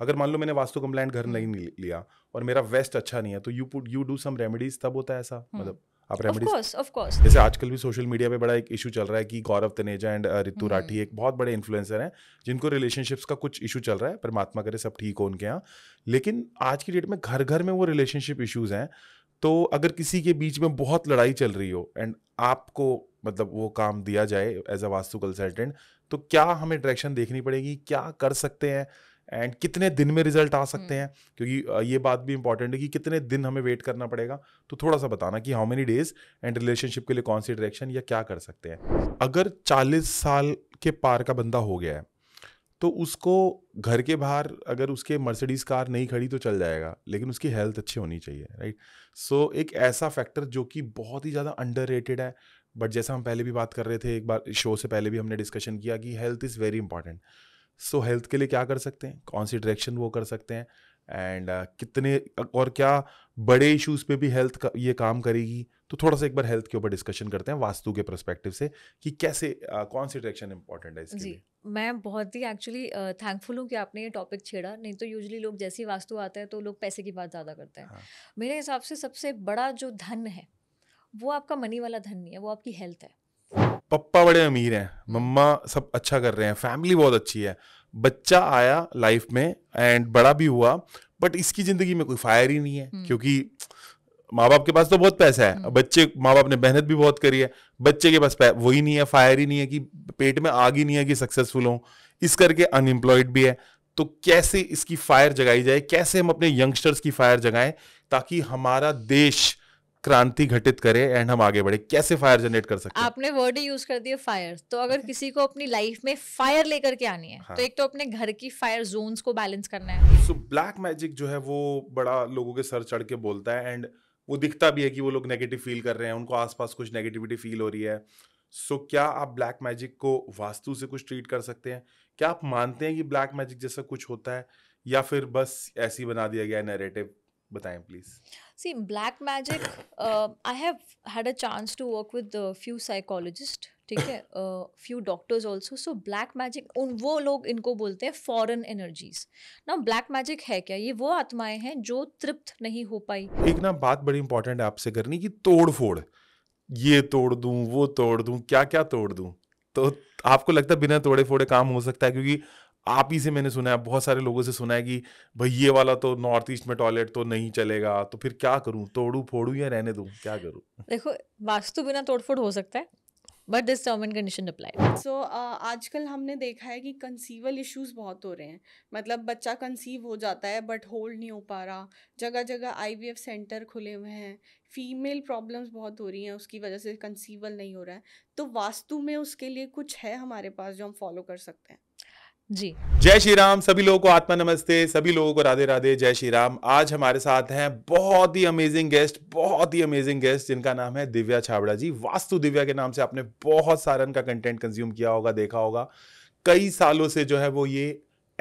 अगर मान लो मैंने वास्तु कम्प्लाइंट घर नहीं लिया और मेरा वेस्ट अच्छा नहीं है तो you put you do some remedies तब होता है ऐसा हम्म। मतलब आप रेमेडीज ऑफ कोर्स जैसे आजकल भी सोशल मीडिया पे बड़ा एक इशू चल रहा है कि Gaurav Taneja and uh, Ritu hmm. Rathee एक बहुत बड़े इन्फ्लुएंसर हैं जिनको रिलेशनशिप्स का कुछ इशू चल रहा है परमात्मा करे सब ठीक हो उनके यहाँ लेकिन आज की डेट में घर घर में वो रिलेशनशिप इशूज हैं तो अगर किसी के बीच में बहुत लड़ाई चल रही हो एंड आपको मतलब वो काम दिया जाए एज अ वास्तु कंसल्टेंट तो क्या हमें डायरेक्शन देखनी पड़ेगी क्या कर सकते हैं एंड कितने दिन में रिजल्ट आ सकते हम्म। हैं क्योंकि ये बात भी इंपॉर्टेंट है कि कितने दिन हमें वेट करना पड़ेगा तो थोड़ा सा बताना कि how many days and relationship के लिए कौन सी डायरेक्शन या क्या कर सकते हैं अगर चालीस साल के पार का बंदा हो गया है तो उसको घर के बाहर अगर उसके मर्सिडीज कार नहीं खड़ी तो चल जाएगा लेकिन उसकी हेल्थ अच्छी होनी चाहिए राइट सो so, एक ऐसा फैक्टर जो कि बहुत ही ज़्यादा अंडर है बट जैसा हम पहले भी बात कर रहे थे एक बार शो से पहले भी हमने डिस्कशन किया कि health is very important so so, health के लिए क्या कर सकते हैं कौन सी डायरेक्शन वो कर सकते हैं एंड uh, कितने और क्या बड़े इश्यूज़ पे भी हेल्थ का ये काम करेगी तो थोड़ा सा एक बार हेल्थ के ऊपर डिस्कशन करते हैं वास्तु के परस्पेक्टिव से कि कैसे uh, कौन सी डायरेक्शन इंपॉर्टेंट है इसके जी लिए? मैं बहुत ही एक्चुअली थैंकफुल uh, हूँ कि आपने ये टॉपिक छेड़ा नहीं तो यूजली लोग जैसे ही वास्तु आता है तो लोग पैसे की बात ज़्यादा करते हैं हाँ. मेरे हिसाब से सबसे बड़ा जो धन है वो आपका मनी वाला धन नहीं है वो आपकी हेल्थ है पप्पा बड़े अमीर हैं मम्मा सब अच्छा कर रहे हैं फैमिली बहुत अच्छी है बच्चा आया लाइफ में एंड बड़ा भी हुआ बट इसकी जिंदगी में कोई फायर ही नहीं है हम्म। क्योंकि माँ बाप के पास तो बहुत पैसा है हम्म। बच्चे माँ बाप ने मेहनत भी बहुत करी है बच्चे के पास वही नहीं है फायर ही नहीं है कि पेट में आग ही नहीं है कि सक्सेसफुल हो इस करके अनएम्प्लॉयड भी है तो कैसे इसकी फायर जगाई जाए कैसे हम अपने यंगस्टर्स की फायर जगाएं ताकि हमारा देश क्रांति घटित करे एंड हम आगे बढ़े कैसे फायर जनरेट कर सकते आपने वर्ड ही यूज कर दिया फायर तो अगर किसी को अपनी लाइफ में फायर लेकर के आनी है तो हाँ. तो एक तो अपने घर की फायर जोन को बैलेंस करना है सो ब्लैक मैजिक जो है वो बड़ा लोगों के सर चढ़ के बोलता है एंड वो दिखता भी है कि वो लोग नेगेटिव फील कर रहे हैं उनको आसपास कुछ नेगेटिविटी फील हो रही है सो so, क्या आप ब्लैक मैजिक को वास्तु से कुछ ट्रीट कर सकते हैं क्या आप मानते हैं कि ब्लैक मैजिक जैसा कुछ होता है या फिर बस ऐसी बना दिया गया है नरेटिव बताएं please see black magic I have had a chance to work with few psychologist ठीक है few doctors also so black magic उन वो लोग इनको बोलते हैं फॉरेन एनर्जीज ना ब्लैक मैजिक है क्या ये वो आत्माएं हैं जो तृप्त नहीं हो पाई एक ना बात बड़ी इंपॉर्टेंट है आपसे करनी कि तोड़ फोड़ ये तोड़ दूं वो तोड़ दूं क्या क्या तोड़ दूं तो आपको लगता है बिना तोड़े फोड़े काम हो सकता है क्योंकि आप ही से मैंने सुना है बहुत सारे लोगों से सुना है कि भाई ये वाला तो नॉर्थ ईस्ट में टॉयलेट तो नहीं चलेगा तो फिर क्या करूँ तोड़ू फोड़ू या रहने दू क्या करूँ देखो वास्तु बिना तोड़फोड़ हो सकता है but this term and condition apply so आजकल हमने देखा है कि कंसीवल इश्यूज बहुत हो रहे हैं मतलब बच्चा कंसीव हो जाता है बट होल्ड नहीं हो पा रहा जगह जगह आई वी एफ सेंटर खुले हुए हैं फीमेल प्रॉब्लम्स बहुत हो रही हैं उसकी वजह से कंसीवल नहीं हो रहा है तो वास्तु में उसके लिए कुछ है हमारे पास जो हम फॉलो कर सकते हैं जी जय श्री राम सभी लोगों को आत्मा नमस्ते सभी लोगों को राधे राधे जय श्री राम आज हमारे साथ हैं बहुत ही अमेजिंग गेस्ट बहुत ही अमेजिंग गेस्ट जिनका नाम है दिव्या छाबड़ा जी वास्तु दिव्या के नाम से आपने बहुत सारा उनका कंटेंट कंज्यूम किया होगा देखा होगा कई सालों से जो है वो ये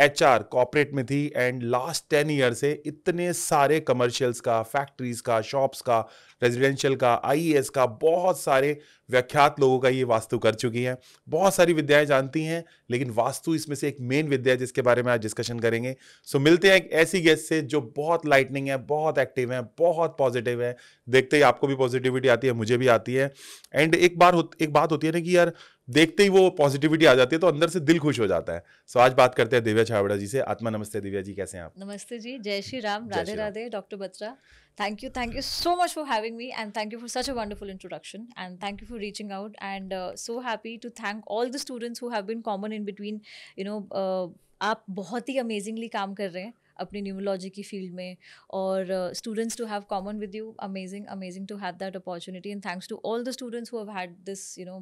एच आर कॉपरेट में थी एंड लास्ट टेन ईयर से इतने सारे कमर्शियल्स का फैक्ट्रीज का शॉप्स का रेजिडेंशियल का एस e का बहुत सारे व्याख्यात लोगों का ये वास्तु कर चुकी हैं बहुत सारी विद्याएं जानती हैं लेकिन वास्तु इसमें से एक मेन विद्या है जिसके बारे में आज डिस्कशन करेंगे सो so, मिलते हैं एक ऐसी गेस्ट से जो बहुत लाइटनिंग है बहुत एक्टिव है बहुत पॉजिटिव है देखते ही आपको भी पॉजिटिविटी आती है मुझे भी आती है एंड एक बार एक बात होती है ना कि यार देखते ही वो पॉजिटिविटी आ जाती है तो अंदर से दिल खुश हो जाता है सो आज बात करते हैं दिव्या छावड़ा जी से आत्मा नमस्ते दिव्या जी कैसे हैं आप नमस्ते जी जय Shri Ram Radhe Radhe doctor Batra thank you thank you so much for having me and thank you for such a wonderful introduction and thank you for reaching out and so happy to thank all the students who have been common in between you know आप बहुत ही amazingly काम कर रहे हैं अपनी न्यूमोलॉजी की field में और students too have common with you amazing amazing to have that opportunity and thanks to all the students who have had this you know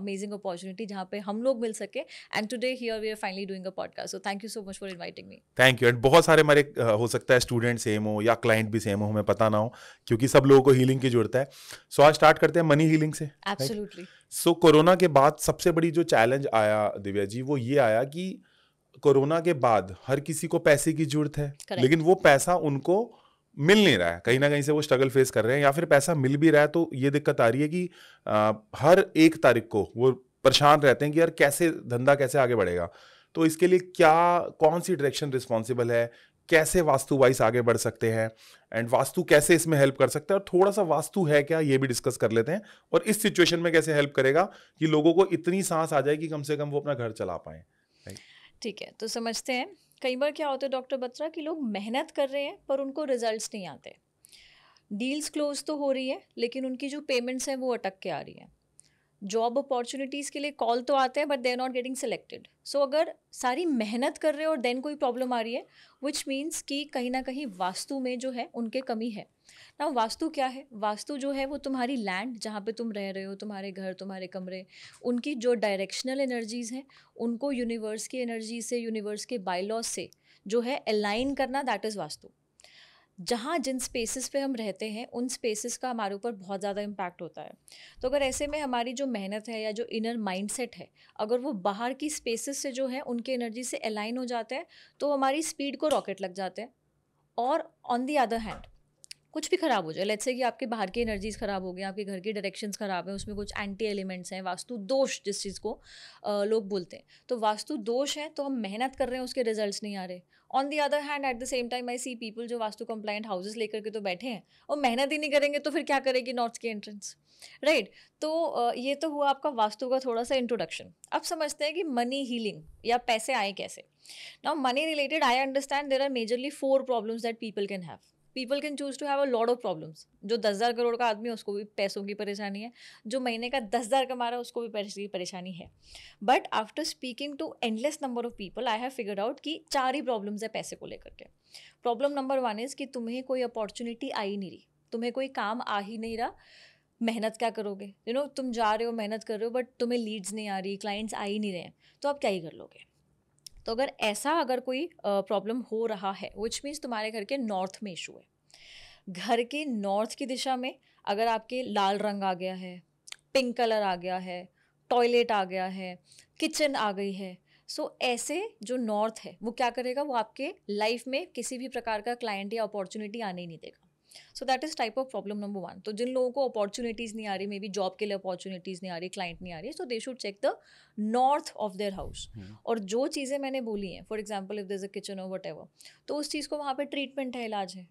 amazing opportunity जहाँ पे हम लोग मिल सके and today here we are finally doing a podcast so thank you so much for inviting me thank you and बहुत सारे हमारे uh, हो सकता है स्टूडेंट सेम हो या क्लाइंट भी सेम हो हमें पता ना हो क्योंकि सब लोगों को हीलिंग की जरूरत है सो so, आज स्टार्ट करते हैं मनी हीलिंग से एब्सोल्युटली सो कोरोना के बाद सबसे बड़ी जो चैलेंज आया दिव्या जी वो ये आया कि कोरोना के बाद हर किसी को पैसे की जरूरत है Correct. लेकिन वो पैसा उनको मिल नहीं रहा है कहीं ना कहीं से वो स्ट्रगल फेस कर रहे हैं या फिर पैसा मिल भी रहा है तो ये दिक्कत आ रही है कि आ, हर एक तारीख को वो परेशान रहते हैं कि यार कैसे धंधा कैसे आगे बढ़ेगा तो इसके लिए क्या कौन सी डायरेक्शन रिस्पॉन्सिबल है कैसे वास्तु वाइज आगे बढ़ सकते हैं एंड वास्तु कैसे इसमें हेल्प कर सकते हैं और थोड़ा सा वास्तु है क्या ये भी डिस्कस कर लेते हैं और इस सिचुएशन में कैसे हेल्प करेगा कि लोगों को इतनी सांस आ जाए कि कम से कम वो अपना घर चला पाए ठीक है तो समझते हैं कई बार क्या होता है डॉक्टर बत्रा कि लोग मेहनत कर रहे हैं पर उनको रिजल्ट्स नहीं आते डील्स क्लोज तो हो रही है लेकिन उनकी जो पेमेंट्स हैं वो अटक के आ रही हैं जॉब अपॉर्चुनिटीज़ के लिए कॉल तो आते हैं but they are not getting selected so अगर सारी मेहनत कर रहे हो और देन कोई प्रॉब्लम आ रही है विच मीन्स कि कहीं ना कहीं वास्तु में जो है उनके कमी है ना वास्तु क्या है वास्तु जो है वो तुम्हारी लैंड जहाँ पे तुम रह रहे हो तुम्हारे घर तुम्हारे कमरे उनकी जो डायरेक्शनल एनर्जीज़ हैं उनको यूनिवर्स की एनर्जी से यूनिवर्स के बायलॉज से जो है अलाइन करना दैट इज़ वास्तु जहाँ जिन स्पेसेस पे हम रहते हैं उन स्पेसेस का हमारे ऊपर बहुत ज़्यादा इम्पैक्ट होता है तो अगर ऐसे में हमारी जो मेहनत है या जो इनर माइंडसेट है अगर वो बाहर की स्पेसेस से जो है उनके एनर्जी से अलाइन हो जाते हैं तो हमारी स्पीड को रॉकेट लग जाते हैं और ऑन दी अदर हैंड कुछ भी ख़राब हो जाए लेट्स से कि आपके बाहर की एनर्जीज ख़राब हो गई आपके घर के डायरेक्शंस ख़राब हैं उसमें कुछ एंटी एलिमेंट्स हैं वास्तु दोष जिस चीज़ को आ, लोग बोलते हैं तो वास्तु दोष है तो हम मेहनत कर रहे हैं उसके रिजल्ट नहीं आ रहे on the other hand at the same time I see people जो वास्तु कंप्लाइंट हाउसेज लेकर के तो बैठे हैं और मेहनत ही नहीं करेंगे तो फिर क्या करेगी नॉर्थ की एंट्रेंस राइट right. तो ये तो हुआ आपका वास्तु का थोड़ा सा इंट्रोडक्शन अब समझते हैं कि मनी हीलिंग या पैसे आए कैसे now money related I understand there are majorly four problems that people can have people can choose to have a lot of problems जो दस हज़ार करोड़ का आदमी है उसको भी पैसों की परेशानी है जो महीने का दस हज़ार कमा रहा है उसको भी पैसे की परेशानी है but after speaking to endless number of people I have figure out कि चार ही प्रॉब्लम्स है पैसे को लेकर के प्रॉब्लम नंबर वन इज़ कि तुम्हें कोई अपॉर्चुनिटी आई नहीं रही तुम्हें कोई काम आ ही नहीं रहा मेहनत क्या करोगे यू you नो know, तुम जा रहे हो मेहनत कर रहे हो बट तुम्हें लीड्स नहीं आ रही क्लाइंट्स आ ही नहीं रहे हैं तो आप क्या ही कर लोगे तो अगर ऐसा अगर कोई प्रॉब्लम हो रहा है विच मीन्स तुम्हारे घर के नॉर्थ में इशू है घर के नॉर्थ की दिशा में अगर आपके लाल रंग आ गया है पिंक कलर आ गया है टॉयलेट आ गया है किचन आ गई है सो so, ऐसे जो नॉर्थ है वो क्या करेगा वो आपके लाइफ में किसी भी प्रकार का क्लाइंट या अपॉर्चुनिटी आने ही नहीं देगा so that is type of problem number one तो जिन लोगों को अपॉर्चुनिटीज़ नहीं आ रही मे बी जॉब के लिए अपॉर्चुनिटीज़ नहीं आ रही क्लाइंट नहीं आ रही so they should check the north of their house और जो चीज़ें मैंने बोली हैं for example if there a kitchen और वट एवर तो उस चीज़ को वहाँ पर ट्रीटमेंट है इलाज है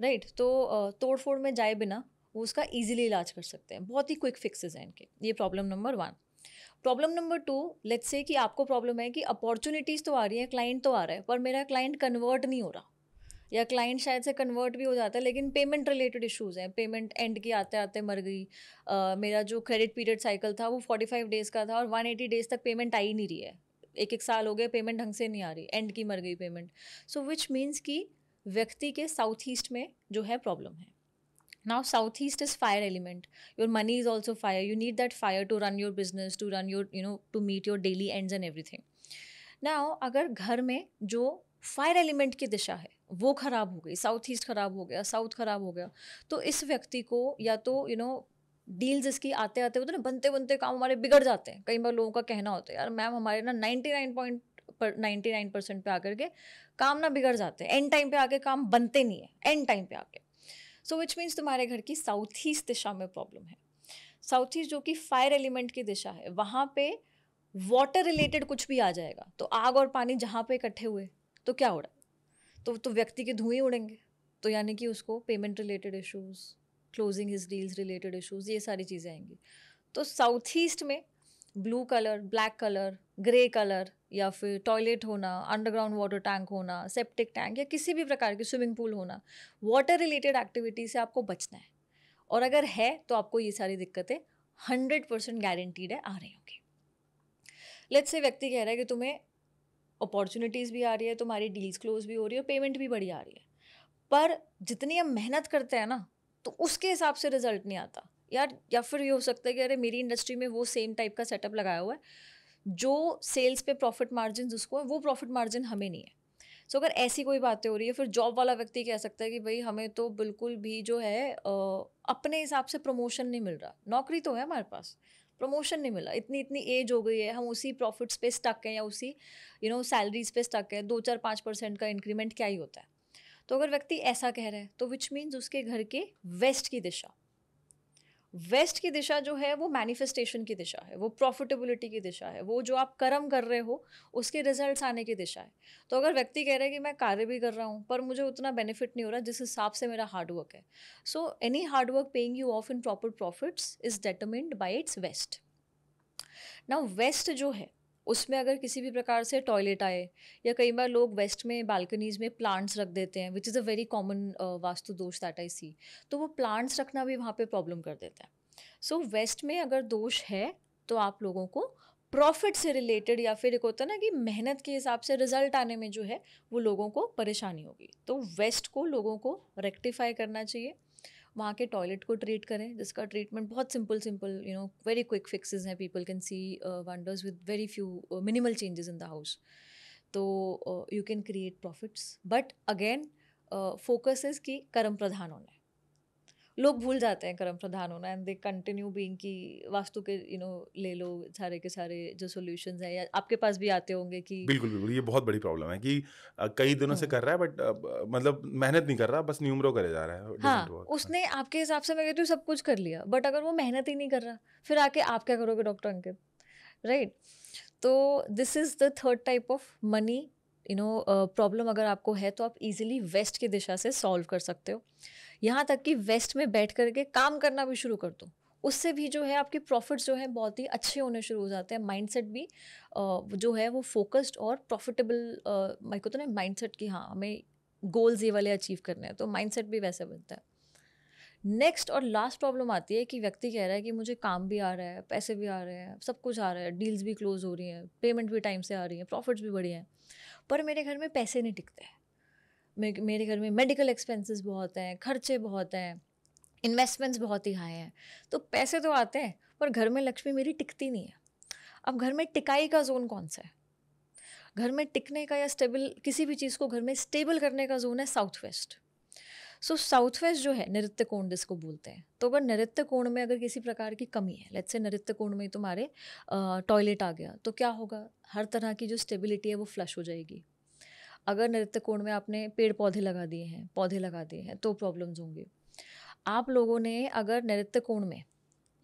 राइट right? तो तोड़ फोड़ में जाए बिना वो उसका ईजिली इलाज कर सकते हैं बहुत ही क्विक फिक्सेज हैं इनके ये problem number one problem number two let's say कि आपको प्रॉब्लम है कि अपॉर्चुनिटीज़ तो आ रही है क्लाइंट तो आ रहा है पर मेरा क्लाइंट कन्वर्ट नहीं हो रहा या क्लाइंट शायद से कन्वर्ट भी हो जाता है लेकिन पेमेंट रिलेटेड इशूज़ हैं पेमेंट एंड की आते आते मर गई uh, मेरा जो क्रेडिट पीरियड साइकिल था वो फोर्टी फाइव डेज़ का था और वन एटी डेज़ तक पेमेंट आई नहीं रही है एक एक साल हो गए पेमेंट ढंग से नहीं आ रही एंड की मर गई पेमेंट सो विच मीन्स कि व्यक्ति के साउथ ईस्ट में जो है प्रॉब्लम है south east is fire element your money is also fire you need that fire to run your business to run your you know to meet your daily and and everything now अगर घर में जो fire element की दिशा है वो खराब हो गई साउथ ईस्ट खराब हो गया साउथ खराब हो गया तो इस व्यक्ति को या तो यू नो डील्स इसकी आते आते होते ना बनते बनते काम हमारे बिगड़ जाते हैं कई बार लोगों का कहना होता है यार मैम हमारे ना नाइन्टी नाइन पॉइंट पर नाइन्टी नाइन परसेंट पे आकर के काम ना बिगड़ जाते हैं एंड टाइम पे आके काम बनते नहीं है एंड टाइम पे आके सो विच मीन्स तुम्हारे घर की साउथ ईस्ट दिशा में प्रॉब्लम है साउथ ईस्ट जो कि फायर एलिमेंट की दिशा है वहाँ पे वाटर रिलेटेड कुछ भी आ जाएगा तो आग और पानी जहाँ पे इकट्ठे हुए तो क्या हो रहा है तो तो व्यक्ति के धुएं उड़ेंगे तो यानी कि उसको payment related issues closing his deals related issues ये सारी चीज़ें आएंगी तो साउथ ईस्ट में blue colour black colour grey colour या फिर टॉयलेट होना अंडरग्राउंड वाटर टैंक होना सेप्टिक टैंक या किसी भी प्रकार की स्विमिंग पूल होना वाटर रिलेटेड एक्टिविटी से आपको बचना है और अगर है तो आपको ये सारी दिक्कतें हंड्रेड परसेंट गारंटीड है आ रही होंगी लेट्स से व्यक्ति कह रहा है कि तुम्हें अपॉर्चुनिटीज़ भी आ रही है तुम्हारी डील्स क्लोज भी हो रही है पेमेंट भी बढ़िया आ रही है पर जितनी हम मेहनत करते हैं ना तो उसके हिसाब से रिजल्ट नहीं आता यार या फिर ये हो सकता है कि अरे मेरी इंडस्ट्री में वो सेम टाइप का सेटअप लगाया हुआ है जो सेल्स पे प्रॉफिट मार्जिन उसको है वो प्रॉफिट मार्जिन हमें नहीं है सो so, अगर ऐसी कोई बातें हो रही है फिर जॉब वाला व्यक्ति कह सकता है कि भाई हमें तो बिल्कुल भी जो है अपने हिसाब से प्रमोशन नहीं मिल रहा नौकरी तो है हमारे पास प्रमोशन नहीं मिला इतनी इतनी एज हो गई है हम उसी प्रॉफिट्स पे स्टक हैं या उसी यू नो सैलरीज पे स्टक हैं दो चार पाँच परसेंट का इंक्रीमेंट क्या ही होता है तो अगर व्यक्ति ऐसा कह रहा है तो विच मीन्स उसके घर के वेस्ट की दिशा वेस्ट की दिशा जो है वो मैनिफेस्टेशन की दिशा है वो प्रॉफिटेबिलिटी की दिशा है वो जो आप कर्म कर रहे हो उसके रिजल्ट्स आने की दिशा है तो अगर व्यक्ति कह रहा है कि मैं कार्य भी कर रहा हूँ पर मुझे उतना बेनिफिट नहीं हो रहा जिस हिसाब से मेरा हार्डवर्क है so any hard work paying you off in proper profits is determined by its west now west जो है उसमें अगर किसी भी प्रकार से टॉयलेट आए या कई बार लोग वेस्ट में बालकनीज़ में प्लांट्स रख देते हैं which is a very common vastu dosh that आई सी तो वो प्लांट्स रखना भी वहाँ पे प्रॉब्लम कर देता है सो so, वेस्ट में अगर दोष है तो आप लोगों को प्रॉफिट से रिलेटेड या फिर एक होता है ना कि मेहनत के हिसाब से रिजल्ट आने में जो है वो लोगों को परेशानी होगी तो वेस्ट को लोगों को रेक्टिफाई करना चाहिए वहाँ के टॉयलेट को ट्रीट करें जिसका ट्रीटमेंट बहुत simple simple you know very quick fixes हैं people can see wonders with very few minimal changes in the house तो you can create profits but again focus is कि कर्म प्रधान होना है लोग भूल जाते हैं कर्म प्रधान होना एंड दे कंटिन्यू बीइंग की वास्तु के यू नो ले लो सारे के सारे जो सोल्यूशन है या आपके पास भी आते होंगे कि बिल्कुल बिल्कुल ये बहुत बड़ी प्रॉब्लम है कि कई दिनों से हाँ। कर रहा है बट मतलब मेहनत नहीं कर रहा बस न्यूमरो करे जा रहा है हाँ, हाँ उसने हाँ. आपके हिसाब से मैं कहती हूँ सब कुछ कर लिया बट अगर वो मेहनत ही नहीं कर रहा फिर आके आप क्या करोगे डॉक्टर अंकित राइट तो this is the third type of money you know problem अगर आपको है तो आप इजिली वेस्ट की दिशा से सॉल्व कर सकते हो यहाँ तक कि वेस्ट में बैठ करके काम करना भी शुरू कर दो उससे भी जो है आपके प्रॉफिट्स जो है बहुत ही अच्छे होने शुरू हो जाते हैं माइंडसेट भी जो है वो फोकस्ड और प्रॉफिटेबल मैं कहते ना माइंडसेट की हाँ हमें गोल्स ये वाले अचीव करने हैं तो माइंडसेट भी वैसे बनता है नेक्स्ट और लास्ट प्रॉब्लम आती है कि व्यक्ति कह रहा है कि मुझे काम भी आ रहा है पैसे भी आ रहे हैं सब कुछ आ रहा है डील्स भी क्लोज हो रही हैं पेमेंट भी टाइम से आ रही है प्रॉफिट्स भी बढ़िया हैं पर मेरे घर में पैसे नहीं टिकते हैं मेरे घर में मेडिकल एक्सपेंसेस बहुत हैं खर्चे बहुत हैं इन्वेस्टमेंट्स बहुत ही हाई हैं तो पैसे तो आते हैं पर घर में लक्ष्मी मेरी टिकती नहीं है अब घर में टिकाई का जोन कौन सा है घर में टिकने का या स्टेबल किसी भी चीज़ को घर में स्टेबल करने का जोन है south west so south west जो है नृत्य कोण जिसको बोलते हैं तो अगर नृत्य कोण में अगर किसी प्रकार की कमी है लेट्स से नृत्य कोण में तुम्हारे टॉयलेट आ गया तो क्या होगा हर तरह की जो स्टेबिलिटी है वो फ्लश हो जाएगी अगर नृत्य कोण में आपने पेड़ पौधे लगा दिए हैं पौधे लगा दिए हैं तो प्रॉब्लम्स होंगी आप लोगों ने अगर नृत्य कोण में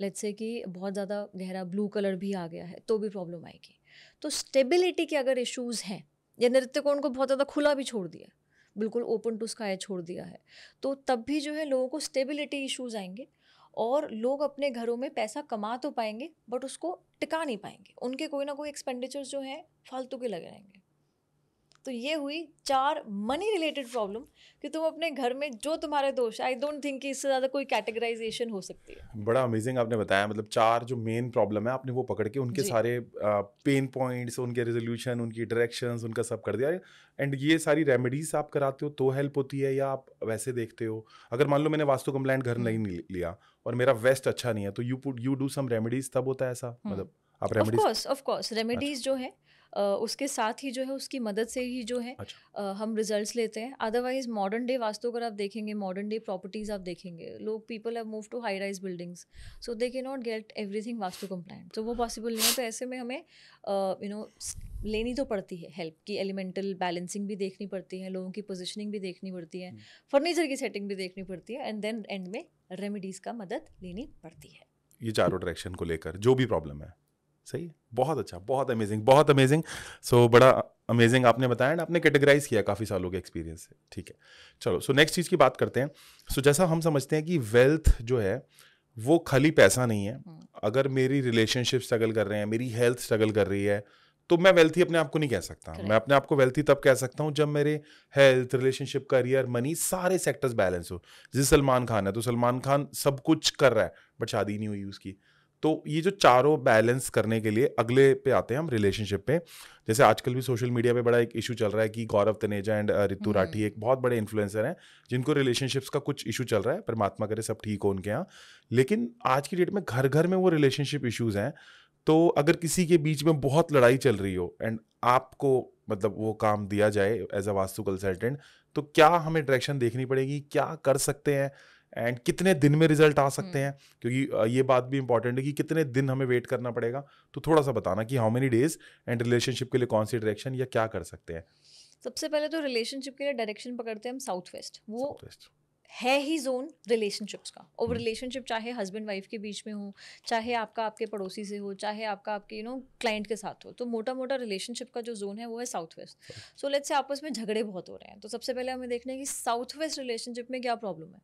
लेट्स से कि बहुत ज़्यादा गहरा ब्लू कलर भी आ गया है तो भी प्रॉब्लम आएगी तो स्टेबिलिटी के अगर इश्यूज़ हैं या नृत्य कोण को बहुत ज़्यादा खुला भी छोड़ दिया बिल्कुल ओपन टू स्काई छोड़ दिया है तो तब भी जो है लोगों को स्टेबिलिटी इश्यूज़ आएंगे और लोग अपने घरों में पैसा कमा तो पाएंगे बट उसको टिका नहीं पाएंगे उनके कोई ना कोई एक्सपेंडिचर्स जो हैं फालतू के लगे रहेंगे तो ये हुई चार मनी रिलेटेड प्रॉब्लम कि तुम अपने घर में जो तुम्हारे दोष आई डोंट थिंक कि इससे ज़्यादा कोई कैटेगराइजेशन हो सकती है बड़ा अमेजिंग आपने बताया मतलब चार जो मेन प्रॉब्लम है आपने वो पकड़ के उनके सारे पेन पॉइंट्स उनके रेजोल्यूशन उनकी डायरेक्शन उनका सब कर दिया एंड ये सारी रेमेडीज आप कराते हो तो हेल्प होती है या आप वैसे देखते हो अगर मान लो मैंने वास्तु कम्प्लैंड घर नहीं हम्म। लिया और मेरा वेस्ट अच्छा नहीं है तो you you do some remedies तब होता है ऐसा हम्म। मतलब आप remedies of course of course remedies जो है Uh, उसके साथ ही जो है उसकी मदद से ही जो है अच्छा। uh, हम रिजल्ट्स लेते हैं अदरवाइज मॉडर्न डे वास्तु अगर आप देखेंगे मॉडर्न डे प्रॉपर्टीज आप देखेंगे लोग people have move to high rise buildings so they can not get everything vastu compliant तो वो पॉसिबल नहीं है तो ऐसे में हमें यू नो लेनी तो पड़ती है हेल्प की एलिमेंटल बैलेंसिंग भी देखनी पड़ती है लोगों की पोजिशनिंग भी देखनी पड़ती है फर्नीचर हम्म। की सेटिंग भी देखनी पड़ती है एंड देन एंड में रेमेडीज़ का मदद लेनी पड़ती है ये चारों डायरेक्शन को लेकर जो भी प्रॉब्लम है सही बहुत अच्छा बहुत अमेजिंग बहुत अमेजिंग सो so, बड़ा अमेजिंग आपने बताया एंड आपने कैटेगराइज किया काफ़ी सालों के एक्सपीरियंस से ठीक है चलो सो नेक्स्ट चीज़ की बात करते हैं सो so, जैसा हम समझते हैं कि वेल्थ जो है वो खाली पैसा नहीं है हम्म। अगर मेरी रिलेशनशिप स्ट्रगल कर रहे हैं मेरी हेल्थ स्ट्रगल कर रही है तो मैं वेल्थी अपने आप को नहीं कह सकता मैं अपने आप को वेल्थी तब कह सकता हूँ जब मेरे हेल्थ रिलेशनशिप करियर मनी सारे सेक्टर्स बैलेंस हो जैसे सलमान खान है तो सलमान खान सब कुछ कर रहा है बट शादी नहीं हुई उसकी तो ये जो चारों बैलेंस करने के लिए अगले पे आते हैं हम रिलेशनशिप पे जैसे आजकल भी सोशल मीडिया पे बड़ा एक इशू चल रहा है कि Gaurav Taneja and uh, Ritu hmm. Rathee एक बहुत बड़े इन्फ्लुएंसर हैं जिनको रिलेशनशिप्स का कुछ इशू चल रहा है परमात्मा करे सब ठीक हो उनके यहाँ लेकिन आज की डेट में घर घर में वो रिलेशनशिप इशूज़ हैं तो अगर किसी के बीच में बहुत लड़ाई चल रही हो एंड आपको मतलब वो काम दिया जाए एज अ वास्तु कंसल्टेंट तो क्या हमें डायरेक्शन देखनी पड़ेगी क्या कर सकते हैं एंड कितने दिन में रिजल्ट आ सकते हम्म। हैं क्योंकि ये बात भी इंपॉर्टेंट है कि कितने दिन हमें वेट करना पड़ेगा तो थोड़ा सा बताना कि how many days and relationship के लिए कौन सी डायरेक्शन या क्या कर सकते हैं सबसे पहले तो रिलेशनशिप के लिए डायरेक्शन पकड़ते हैं हम साउथ वेस्ट वो है ही जोन रिलेशनशिप्स का और रिलेशनशिप हम्म। चाहे हस्बैंड वाइफ के बीच में हो चाहे आपका आपके पड़ोसी से हो चाहे आपका आपके यू नो क्लाइंट के साथ हो तो मोटा मोटा रिलेशनशिप का जो जोन है वो है south west so let's say आपस में झगड़े बहुत हो रहे हैं तो सबसे पहले हमें देखना है कि साउथ वेस्ट रिलेशनशिप में क्या प्रॉब्लम है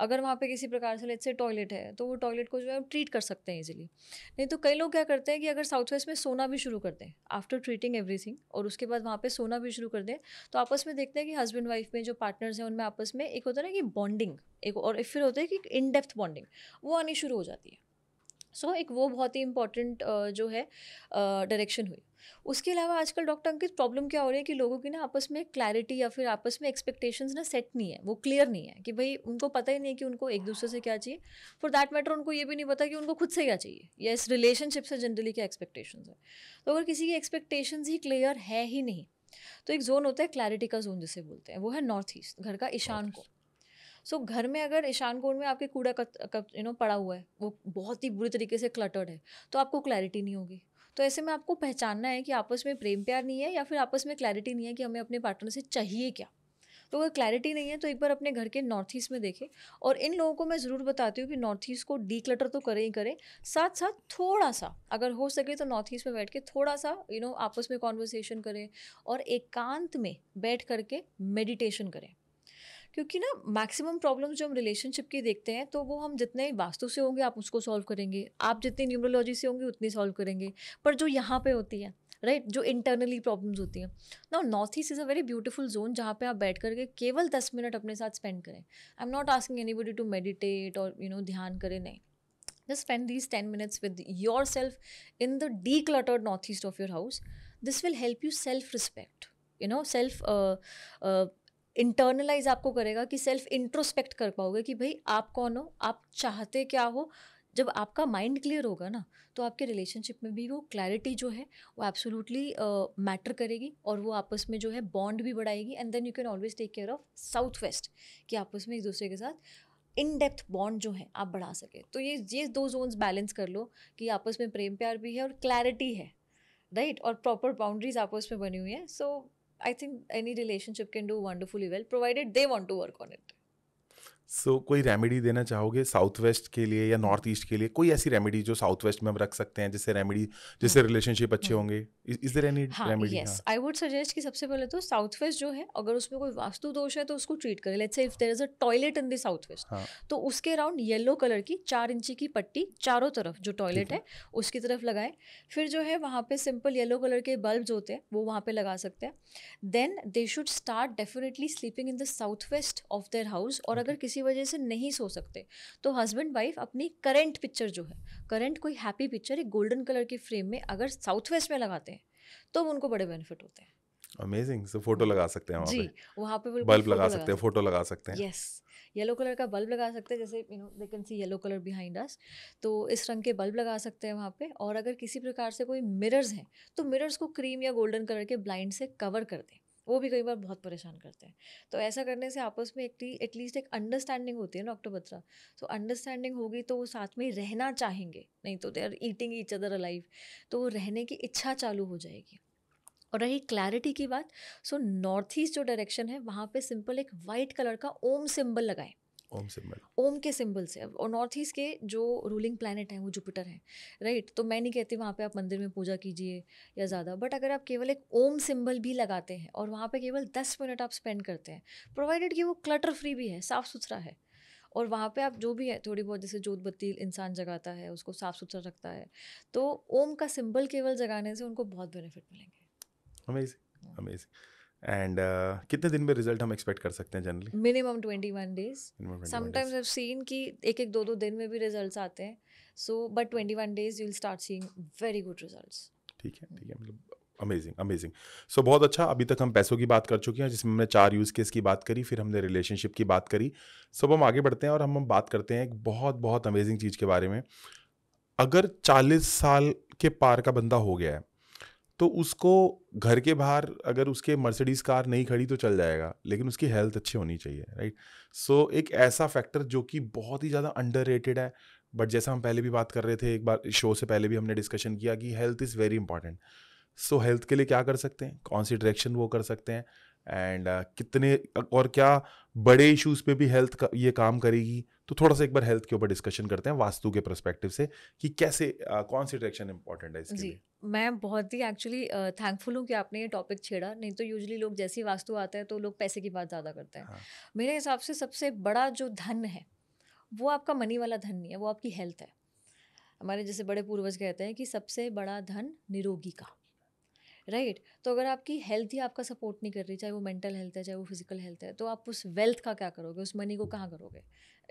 अगर वहाँ पे किसी प्रकार से लेट से टॉयलेट है तो वो टॉयलेट को जो है ट्रीट कर सकते हैं इजीली नहीं तो कई लोग क्या करते हैं कि अगर साउथ वेस्ट में सोना भी शुरू कर दें आफ्टर ट्रीटिंग एवरीथिंग और उसके बाद वहाँ पर सोना भी शुरू कर दें तो आपस में देखते हैं कि हस्बैंड वाइफ में जो पार्टनर्स हैं उनमें आपस में एक होता है ना कि बॉन्डिंग एक और फिर होता है कि इन डेप्थ बॉन्डिंग वो आनी शुरू हो जाती है सो so, एक वो बहुत ही इम्पॉर्टेंट जो है डायरेक्शन हुई उसके अलावा आजकल डॉक्टर अंकित प्रॉब्लम क्या हो रही है कि लोगों की ना आपस में क्लैरिटी या फिर आपस में एक्सपेक्टेशंस ना सेट नहीं है वो क्लियर नहीं है कि भाई उनको पता ही नहीं कि उनको एक दूसरे से क्या चाहिए फॉर दैट मैटर उनको ये भी नहीं पता कि उनको खुद से क्या चाहिए या इस रिलेशनशिप से जनरली क्या एक्सपेक्टेशन है तो अगर किसी की एक्सपेक्टेशंस ही क्लियर है ही नहीं तो एक जोन होता है क्लैरिटी का जोन जिसे बोलते हैं वो है नॉर्थ ईस्ट घर का ईशान को सो so, घर में अगर ईशान कोण में आपके कूड़ा यू नो पड़ा हुआ है वो बहुत ही बुरी तरीके से क्लटर्ड है तो आपको क्लैरिटी नहीं होगी तो ऐसे में आपको पहचानना है कि आपस में प्रेम प्यार नहीं है या फिर आपस में क्लैरिटी नहीं है कि हमें अपने पार्टनर से चाहिए क्या तो अगर क्लैरिटी नहीं है तो एक बार अपने घर के नॉर्थ ईस्ट में देखें और इन लोगों को मैं ज़रूर बताती हूँ कि नॉर्थ ईस्ट को डी क्लटर तो करें ही करें साथ साथ थोड़ा सा अगर हो सके तो नॉर्थ ईस्ट में बैठ के थोड़ा सा यू नो आपस में कॉन्वर्सेशन करें और एकांत एक में बैठ करके मेडिटेशन करें क्योंकि ना मैक्सिमम प्रॉब्लम्स जो हम रिलेशनशिप की देखते हैं तो वो हम जितने वास्तु से होंगे आप उसको सॉल्व करेंगे आप जितनी न्यूमरोलॉजी से होंगे उतनी सॉल्व करेंगे पर जो यहाँ पे होती है राइट right? जो इंटरनली प्रॉब्लम्स होती हैं ना north east is a very beautiful zone जहाँ पे आप बैठ करके केवल दस मिनट अपने साथ स्पेंड करें I am not asking any to meditate और यू नो ध्यान करें नहीं spend these ten minutes with yourself in the d northeast north east of your house this will help you self respect you know self internalise आपको करेगा कि self introspect कर पाओगे कि भाई आप कौन हो आप चाहते क्या हो जब आपका माइंड क्लियर होगा ना तो आपके रिलेशनशिप में भी वो क्लैरिटी जो है वो एब्सोल्युटली मैटर uh, करेगी और वो आपस में जो है बॉन्ड भी बढ़ाएगी and then you can always take care of south west कि आपस में एक दूसरे के साथ इन डेप्थ बॉन्ड जो है आप बढ़ा सके तो ये ये दो जोन्स बैलेंस कर लो कि आपस में प्रेम प्यार भी है और क्लैरिटी है राइट right? और प्रॉपर बाउंड्रीज आपस में बनी हुई है so so, I think any relationship can do wonderfully well, provided they want to work on it. So so, कोई रेमेडी देना चाहोगे साउथ वेस्ट के लिए या नॉर्थ ईस्ट के लिए कोई ऐसी रेमेडी जो साउथ वेस्ट में हम रख सकते हैं जिससे रेमेडी जिससे रिलेशनशिप हम्म। अच्छे होंगे is there any remedy yes I would suggest कि सबसे पहले तो साउथ वेस्ट जो है अगर उसमें कोई वास्तु दोष है तो उसको ट्रीट करें let's say if there is a toilet in the south west तो उसके अराउंड येलो कलर की चार इंची की पट्टी चारों तरफ जो टॉयलेट है उसकी तरफ लगाएं फिर जो है वहाँ पे सिंपल येलो कलर के बल्ब होते हैं वो वहाँ पे लगा सकते हैं then they should start definitely sleeping in the south west of their house और अगर किसी किसी वजह से नहीं सो सकते तो हस्बैंड वाइफ अपनी करंट पिक्चर जो है करंट कोई हैप्पी पिक्चर एक गोल्डन कलर की फ्रेम में अगर साउथ वेस्ट में लगाते हैं तो उनको बड़े बेनिफिट होते हैं अमेजिंग सो फोटो लगा सकते हैं जी वहाँ पे बल्ब लगा सकते हैं फोटो लगा सकते हैं यस येलो कलर का बल्ब लगा सकते हैं जैसे you know they can see yellow colour behind us तो इस रंग के बल्ब लगा सकते हैं वहाँ पे और अगर किसी प्रकार से कोई मिरर्स हैं तो मिरर्स को क्रीम या गोल्डन कलर के ब्लाइंड से कवर कर दें वो भी कई बार बहुत परेशान करते हैं तो ऐसा करने से आपस में एक एटलीस्ट एक अंडरस्टैंडिंग होती है ना डॉक्टर बत्रा सो अंडरस्टैंडिंग होगी तो वो साथ में रहना चाहेंगे नहीं तो they are eating each other alive तो वो रहने की इच्छा चालू हो जाएगी और रही क्लैरिटी की बात सो नॉर्थ ईस्ट जो डायरेक्शन है वहाँ पे सिंपल एक वाइट कलर का ओम सिंबल लगाएं ओम सिंबल ओम के सिंबल से और नॉर्थ ईस्ट के जो रूलिंग प्लानट हैं वो जुपिटर हैं राइट तो मैं नहीं कहती वहाँ पे आप मंदिर में पूजा कीजिए या ज़्यादा बट अगर आप केवल एक ओम सिंबल भी लगाते हैं और वहाँ पे केवल दस मिनट आप स्पेंड करते हैं प्रोवाइडेड कि वो क्लटर फ्री भी है साफ़ सुथरा है और वहाँ पे आप जो भी है थोड़ी बहुत जैसे जोत बत्ती इंसान जगाता है उसको साफ़ सुथरा रखता है तो ओम का सिंबल केवल जगाने से उनको बहुत बेनिफिट मिलेंगे अमेजिंग अमेजिंग एंड uh, कितने दिन में रिजल्ट हम एक्सपेक्ट कर सकते हैं generally minimum twenty one days sometimes I seen कि एक एक दो दो दिन में भी रिजल्ट आते हैं so but twenty one days you start seeing very good result ठीक है ठीक है मतलब अमेजिंग अमेजिंग सो बहुत अच्छा अभी तक हम पैसों की बात कर चुके हैं जिसमें हमने चार यूज़ केस की बात करी फिर हमने रिलेशनशिप की बात करी सब हम आगे बढ़ते हैं और हम हम बात करते हैं एक बहुत बहुत अमेजिंग चीज़ के बारे में अगर चालीस साल के पार का बंदा हो गया है तो उसको घर के बाहर अगर उसके मर्सिडीज़ कार नहीं खड़ी तो चल जाएगा लेकिन उसकी हेल्थ अच्छी होनी चाहिए राइट सो so, एक ऐसा फैक्टर जो कि बहुत ही ज़्यादा अंडर है बट जैसा हम पहले भी बात कर रहे थे एक बार शो से पहले भी हमने डिस्कशन किया कि health is very important so health के लिए क्या कर सकते हैं कौन सी डायरेक्शन वो कर सकते हैं एंड uh, कितने और क्या बड़े इश्यूज पे भी हेल्थ का ये काम करेगी तो थोड़ा सा एक बार हेल्थ के ऊपर डिस्कशन करते हैं वास्तु के परस्पेक्टिव से कि कैसे uh, कौन सी डायरेक्शन इंपॉर्टेंट है इसके जी लिए? मैं बहुत ही एक्चुअली थैंकफुल हूँ कि आपने ये टॉपिक छेड़ा नहीं तो यूजली लोग जैसे ही वास्तु आते हैं तो लोग पैसे की बात ज़्यादा करते हैं हाँ. मेरे हिसाब से सबसे बड़ा जो धन है वो आपका मनी वाला धन नहीं है वो आपकी हेल्थ है हमारे जैसे बड़े पूर्वज कहते हैं कि सबसे बड़ा धन निरोगी का राइट right? तो अगर आपकी हेल्थ ही आपका सपोर्ट नहीं कर रही चाहे वो मेंटल हेल्थ है चाहे वो फिजिकल हेल्थ है तो आप उस वेल्थ का क्या करोगे उस मनी को कहाँ करोगे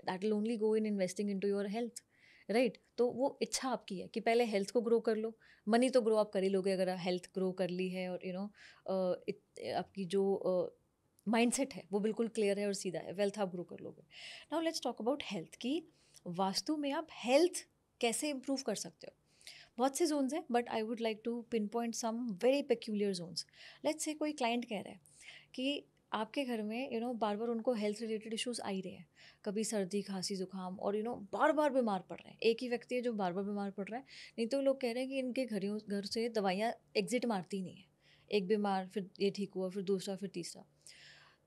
that will only go in investing into your health right तो वो इच्छा आपकी है कि पहले हेल्थ को ग्रो कर लो मनी तो ग्रो आप कर ही लोगे अगर हेल्थ ग्रो कर ली है और यू you नो know, आपकी जो माइंडसेट uh, है वो बिल्कुल क्लियर है और सीधा है वेल्थ आप ग्रो कर लोगे now let's talk about health की वास्तु में आप हेल्थ कैसे इम्प्रूव कर सकते हो बहुत से जोन्स हैं but I would like to pinpoint some very peculiar zones let's say कोई क्लाइंट कह रहा है कि आपके घर में यू you नो know, बार बार उनको हेल्थ रिलेटेड इश्यूज़ आ ही रहे हैं कभी सर्दी खांसी जुकाम और यू you नो know, बार बार बीमार पड़ रहे हैं एक ही व्यक्ति है जो बार बार बीमार पड़ रहा है नहीं तो लोग कह रहे हैं कि इनके घरों घर से दवाइयाँ एग्जिट मारती ही नहीं है एक बीमार फिर ये ठीक हुआ फिर दूसरा फिर तीसरा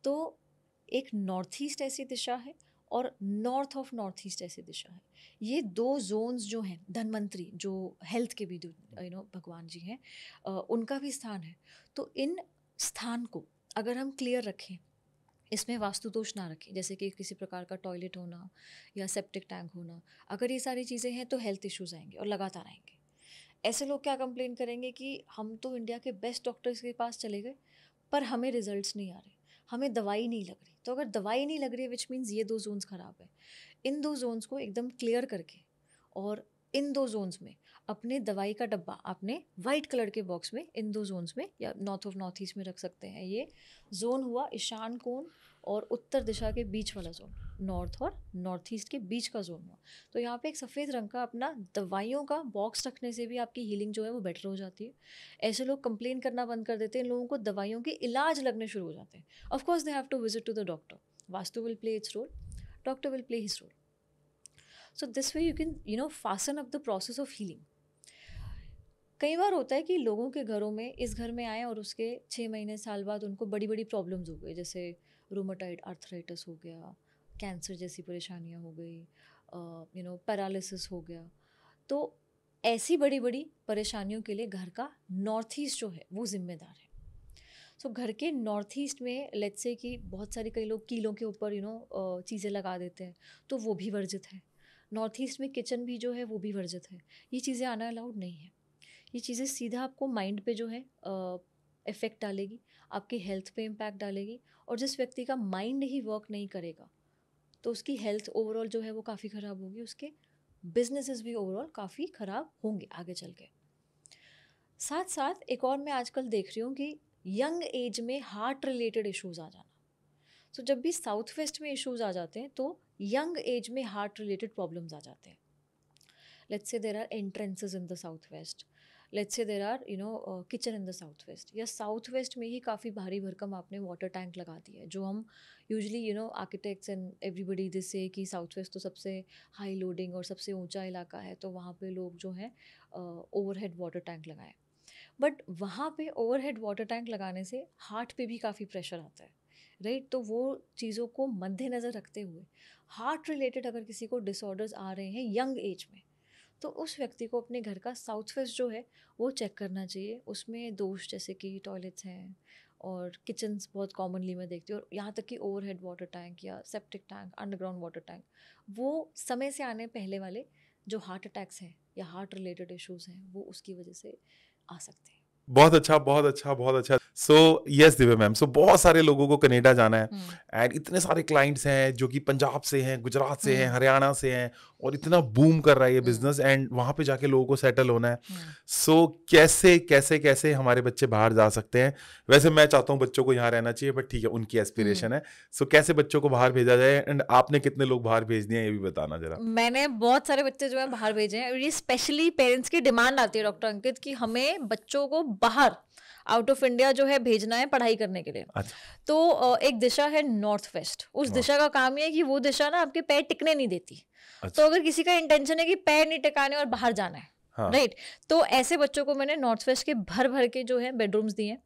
तो एक नॉर्थ ईस्ट ऐसी दिशा है और नॉर्थ ऑफ नॉर्थ ईस्ट ऐसी दिशा है ये दो जोन्स जो हैं धनवंतरी जो हेल्थ के भी यू नो भगवान जी हैं उनका भी स्थान है तो इन स्थान को अगर हम क्लियर रखें इसमें वास्तु दोष ना रखें जैसे कि किसी प्रकार का टॉयलेट होना या सेप्टिक टैंक होना अगर ये सारी चीज़ें हैं तो हेल्थ इश्यूज आएंगे और लगातार आएंगे ऐसे लोग क्या कंप्लेन करेंगे कि हम तो इंडिया के बेस्ट डॉक्टर्स के पास चले गए पर हमें रिजल्ट्स नहीं आ रहे हमें दवाई नहीं लग रही तो अगर दवाई नहीं लग रही है विच मीन्स ये दो जोन्स ख़राब है इन दो जोन्स को एकदम क्लियर करके और इन दो जोन्स में अपने दवाई का डब्बा आपने वाइट कलर के बॉक्स में इन दो जोन्स में या नॉर्थ ऑफ नॉर्थ ईस्ट में रख सकते हैं ये जोन हुआ ईशान कोण और उत्तर दिशा के बीच वाला जोन नॉर्थ और नॉर्थ ईस्ट के बीच का जोन हुआ तो यहाँ पे एक सफ़ेद रंग का अपना दवाइयों का बॉक्स रखने से भी आपकी हीलिंग जो है वो बेटर हो जाती है ऐसे लोग कंप्लेन करना बंद कर देते हैं लोगों को दवाइयों के इलाज लगने शुरू हो जाते हैं of course they have to visit to the doctor vastu will play its role doctor will play his role so this way you can you know fasten up the process of healing कई बार होता है कि लोगों के घरों में इस घर में आए और उसके छः महीने साल बाद उनको बड़ी बड़ी प्रॉब्लम्स हो गई जैसे रोमाटाइड आर्थराइटस हो गया कैंसर जैसी परेशानियाँ हो गई यू नो पैरालिसिस हो गया तो ऐसी बड़ी बड़ी परेशानियों के लिए घर का नॉर्थ ईस्ट जो है वो ज़िम्मेदार है सो so, घर के नॉर्थ ईस्ट में लेट्स से कि बहुत सारे कई लोग कीलों के ऊपर यू नो चीज़ें लगा देते हैं तो वो भी वर्जित है नॉर्थ ईस्ट में किचन भी जो है वो भी वर्जित है ये चीज़ें आना अलाउड नहीं है ये चीज़ें सीधा आपको माइंड पे जो है इफ़ेक्ट डालेगी आपकी हेल्थ पे इम्पैक्ट डालेगी और जिस व्यक्ति का माइंड ही वर्क नहीं करेगा तो उसकी हेल्थ ओवरऑल जो है वो काफ़ी ख़राब होगी उसके बिजनेसेस भी ओवरऑल काफ़ी ख़राब होंगे आगे चल के साथ साथ एक और मैं आजकल देख रही हूँ कि यंग एज में हार्ट रिलेटेड इश्यूज़ आ जाना सो तो जब भी साउथ वेस्ट में इश्यूज़ आ जाते हैं तो यंग एज में हार्ट रिलेटेड प्रॉब्लम्स आ जाते हैं let's say there are entrances in the south west let's say there are you know kitchen in the south west या साउथ वेस्ट में ही काफ़ी भारी भरकम आपने वाटर टैंक लगा दी है जो हम usually you know architects and everybody this say कि साउथ वेस्ट तो सबसे हाई लोडिंग और सबसे ऊंचा इलाका है तो वहाँ पे लोग जो हैं ओवरहेड वाटर टैंक लगाएं बट वहाँ पे ओवरहेड वाटर टैंक लगाने से हार्ट पे भी काफ़ी प्रेशर आता है राइट तो वो चीज़ों को मद्देनज़र रखते हुए हार्ट रिलेटेड अगर किसी को डिसऑर्डर्स आ रहे हैं यंग एज में तो उस व्यक्ति को अपने घर का साउथ वेस्ट जो है वो चेक करना चाहिए उसमें दोष जैसे कि टॉयलेट्स हैं और किचन्स बहुत कॉमनली मैं देखती हूँ और यहाँ तक कि ओवरहेड वाटर टैंक या septic tank underground water tank वो समय से आने पहले वाले जो हार्ट अटैक्स हैं या हार्ट रिलेटेड इश्यूज़ हैं वो उसकी वजह से आ सकते हैं बहुत अच्छा बहुत अच्छा बहुत अच्छा so yes Divya ma'am so बहुत सारे लोगों को कनेडा जाना है एंड हम्म। hmm. इतने सारे क्लाइंट्स हैं जो कि पंजाब से हैं गुजरात से हैं हम्म। हरियाणा से हैं और इतना बूम कर रहा है ये बिजनेस एंड वहां पे जाके लोगों को सेटल होना है सो हम्म। hmm. so, कैसे कैसे कैसे हमारे बच्चे बाहर जा सकते हैं वैसे मैं चाहता हूँ बच्चों को यहाँ रहना चाहिए बट ठीक है उनकी एस्पिरेशन hmm. है सो so, कैसे बच्चों को बाहर भेजा जाए एंड आपने कितने लोग बाहर भेज दिए ये भी बताना जरा मैंने बहुत सारे बच्चे जो है बाहर भेजे हैं ये स्पेशली पेरेंट्स की डिमांड आती है डॉक्टर अंकित की हमें बच्चों को बाहर आउट ऑफ इंडिया जो है भेजना है पढ़ाई करने के लिए अच्छा। तो एक दिशा है नॉर्थ वेस्ट उस दिशा का काम ये है कि वो दिशा ना आपके पैर टिकने नहीं देती अच्छा। तो अगर किसी का इंटेंशन है कि पैर नहीं टिकाने और बाहर जाना है हाँ। राइट तो ऐसे बच्चों को मैंने नॉर्थ वेस्ट के भर भर के जो है बेडरूम्स दिए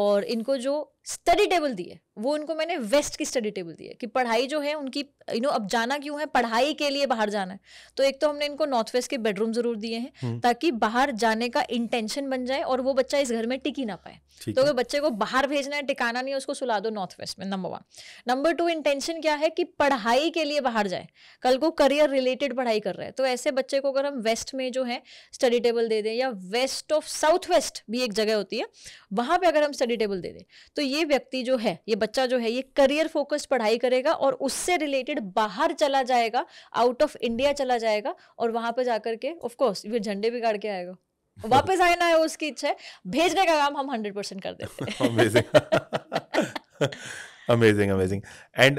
और इनको जो स्टडी टेबल दिए वो उनको मैंने वेस्ट की स्टडी टेबल दी है कि पढ़ाई जो है उनकी यू नो अब जाना क्यों है पढ़ाई के लिए बाहर जाना है तो एक तो हमने इनको नॉर्थ वेस्ट के बेडरूम जरूर दिए हैं हम्म। ताकि बाहर जाने का इंटेंशन बन जाए और वो बच्चा इस घर में टिकी ना पाए तो अगर बच्चे को बाहर भेजना है टिकाना नहीं है उसको सुला दो नॉर्थ वेस्ट में number one number two intention क्या है कि पढ़ाई के लिए बाहर जाए कल को करियर रिलेटेड पढ़ाई कर रहे हैं तो ऐसे बच्चे को अगर हम वेस्ट में जो है स्टडी टेबल दे दें या वेस्ट ऑफ साउथ वेस्ट भी एक जगह होती है वहां पर अगर हम स्टडी टेबल दे दें तो ये व्यक्ति जो है ये बच्चा जो है ये करियर फोकस्ड पढ़ाई करेगा और उससे रिलेटेड बाहर चला जाएगा आउट ऑफ इंडिया चला जाएगा और वहां पर जाकर के ऑफकोर्स फिर झंडे बिगाड़ के आएगा वापस आना है उसकी इच्छा है भेजने का काम हम हंड्रेड परसेंट कर देते हैं amazing amazing and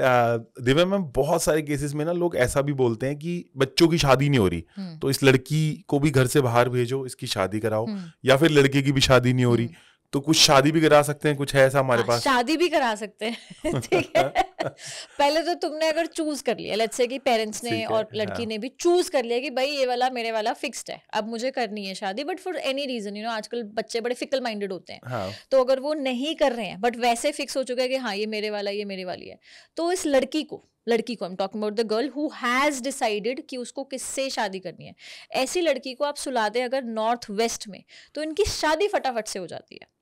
Divya ma'am बहुत सारे केसेस में ना लोग ऐसा भी बोलते हैं कि बच्चों की शादी नहीं हो रही हम्म। तो इस लड़की को भी घर से बाहर भेजो इसकी शादी कराओ हम्म। या फिर लड़के की भी शादी नहीं हो रही हम्म। तो कुछ शादी भी करा सकते हैं कुछ है ऐसा हमारे हाँ, पास शादी भी करा सकते हैं ठीक है पहले तो तुमने अगर चूज कर लिया लेट्स से कि पेरेंट्स ने और लड़की हाँ। ने भी चूज कर लिया कि भाई ये वाला मेरे वाला फिक्स्ड है अब मुझे करनी है शादी but for any reason you know आजकल बच्चे बड़े फिकल माइंडेड होते हैं हाँ। तो अगर वो नहीं कर रहे हैं बट वैसे फिक्स हो चुका है कि हाँ ये मेरे वाला ये मेरे वाली है तो इस लड़की को लड़की को I am talking about the girl who has decided कि उसको किससे शादी करनी है ऐसी लड़की को आप सुला दें अगर नॉर्थ वेस्ट में तो इनकी शादी फटाफट से हो जाती है